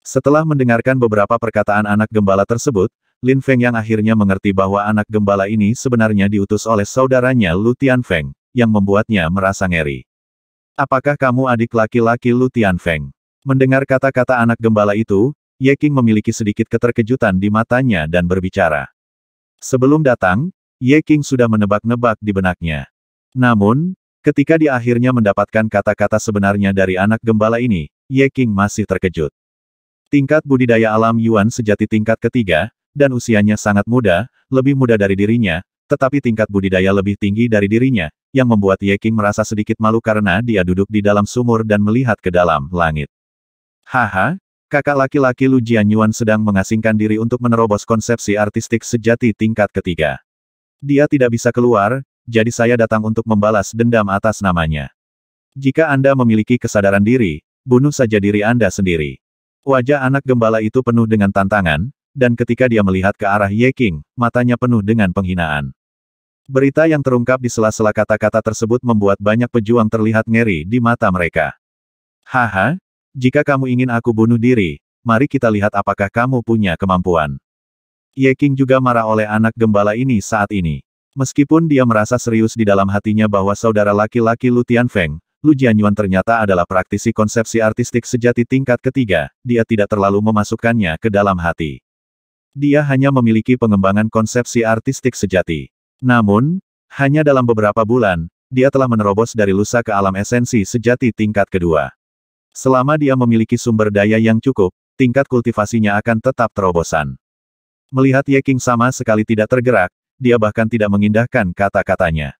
Setelah mendengarkan beberapa perkataan anak gembala tersebut, Lin Feng yang akhirnya mengerti bahwa anak gembala ini sebenarnya diutus oleh saudaranya Lu Tian Feng, yang membuatnya merasa ngeri. Apakah kamu adik laki-laki Lu Tian Feng? Mendengar kata-kata anak gembala itu, Ye Qing memiliki sedikit keterkejutan di matanya dan berbicara. Sebelum datang, Ye Qing sudah menebak-nebak di benaknya. Namun, ketika dia akhirnya mendapatkan kata-kata sebenarnya dari anak gembala ini, Ye Qing masih terkejut. Tingkat budidaya alam Yuan sejati tingkat ketiga, dan usianya sangat muda, lebih muda dari dirinya, tetapi tingkat budidaya lebih tinggi dari dirinya, yang membuat Ye King merasa sedikit malu karena dia duduk di dalam sumur dan melihat ke dalam langit. Haha, kakak laki-laki Lu Jian Yuan sedang mengasingkan diri untuk menerobos konsepsi artistik sejati tingkat ketiga. Dia tidak bisa keluar, jadi saya datang untuk membalas dendam atas namanya. Jika Anda memiliki kesadaran diri, bunuh saja diri Anda sendiri. Wajah anak gembala itu penuh dengan tantangan, dan ketika dia melihat ke arah Ye King, matanya penuh dengan penghinaan. Berita yang terungkap di sela-sela kata-kata tersebut membuat banyak pejuang terlihat ngeri di mata mereka. Haha, jika kamu ingin aku bunuh diri, mari kita lihat apakah kamu punya kemampuan. Ye King juga marah oleh anak gembala ini saat ini. Meskipun dia merasa serius di dalam hatinya bahwa saudara laki-laki Lutian Feng. Lu Jianyuan ternyata adalah praktisi konsepsi artistik sejati tingkat ketiga, dia tidak terlalu memasukkannya ke dalam hati. Dia hanya memiliki pengembangan konsepsi artistik sejati. Namun, hanya dalam beberapa bulan, dia telah menerobos dari lusa ke alam esensi sejati tingkat kedua. Selama dia memiliki sumber daya yang cukup, tingkat kultivasinya akan tetap terobosan. Melihat Ye King sama sekali tidak tergerak, dia bahkan tidak mengindahkan kata-katanya.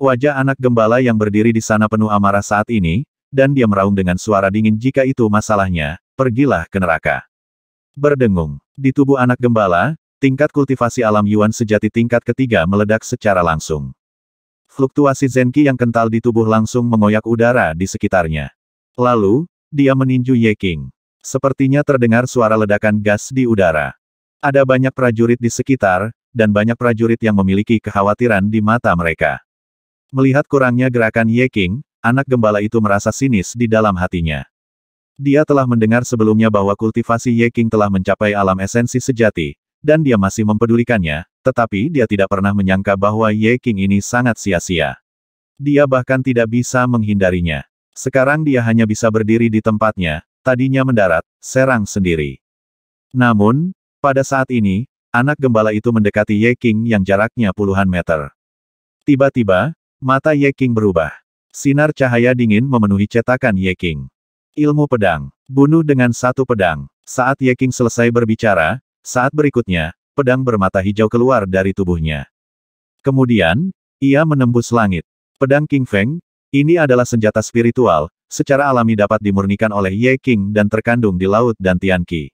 Wajah anak gembala yang berdiri di sana penuh amarah saat ini, dan dia meraung dengan suara dingin jika itu masalahnya, pergilah ke neraka. Berdengung, di tubuh anak gembala, tingkat kultivasi alam Yuan sejati tingkat ketiga meledak secara langsung. Fluktuasi Zenki yang kental di tubuh langsung mengoyak udara di sekitarnya. Lalu, dia meninju Ye King. Sepertinya terdengar suara ledakan gas di udara. Ada banyak prajurit di sekitar, dan banyak prajurit yang memiliki kekhawatiran di mata mereka. Melihat kurangnya gerakan Ye King, anak gembala itu merasa sinis di dalam hatinya. Dia telah mendengar sebelumnya bahwa kultivasi Ye King telah mencapai alam esensi sejati, dan dia masih mempedulikannya, tetapi dia tidak pernah menyangka bahwa Ye King ini sangat sia-sia. Dia bahkan tidak bisa menghindarinya. Sekarang dia hanya bisa berdiri di tempatnya, tadinya mendarat, serang sendiri. Namun, pada saat ini, anak gembala itu mendekati Ye King yang jaraknya puluhan meter. Tiba-tiba, Mata Ye King berubah. Sinar cahaya dingin memenuhi cetakan Ye King. Ilmu pedang. Bunuh dengan satu pedang. Saat Ye King selesai berbicara, saat berikutnya, pedang bermata hijau keluar dari tubuhnya. Kemudian, ia menembus langit. Pedang King Feng, ini adalah senjata spiritual, secara alami dapat dimurnikan oleh Ye King dan terkandung di laut dan Tianqi.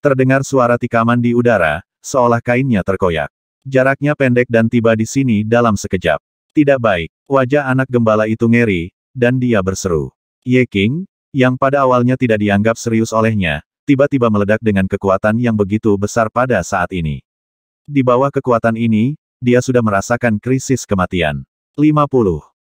Terdengar suara tikaman di udara, seolah kainnya terkoyak. Jaraknya pendek dan tiba di sini dalam sekejap. Tidak baik, wajah anak gembala itu ngeri, dan dia berseru. Ye King, yang pada awalnya tidak dianggap serius olehnya, tiba-tiba meledak dengan kekuatan yang begitu besar pada saat ini. Di bawah kekuatan ini, dia sudah merasakan krisis kematian. 50.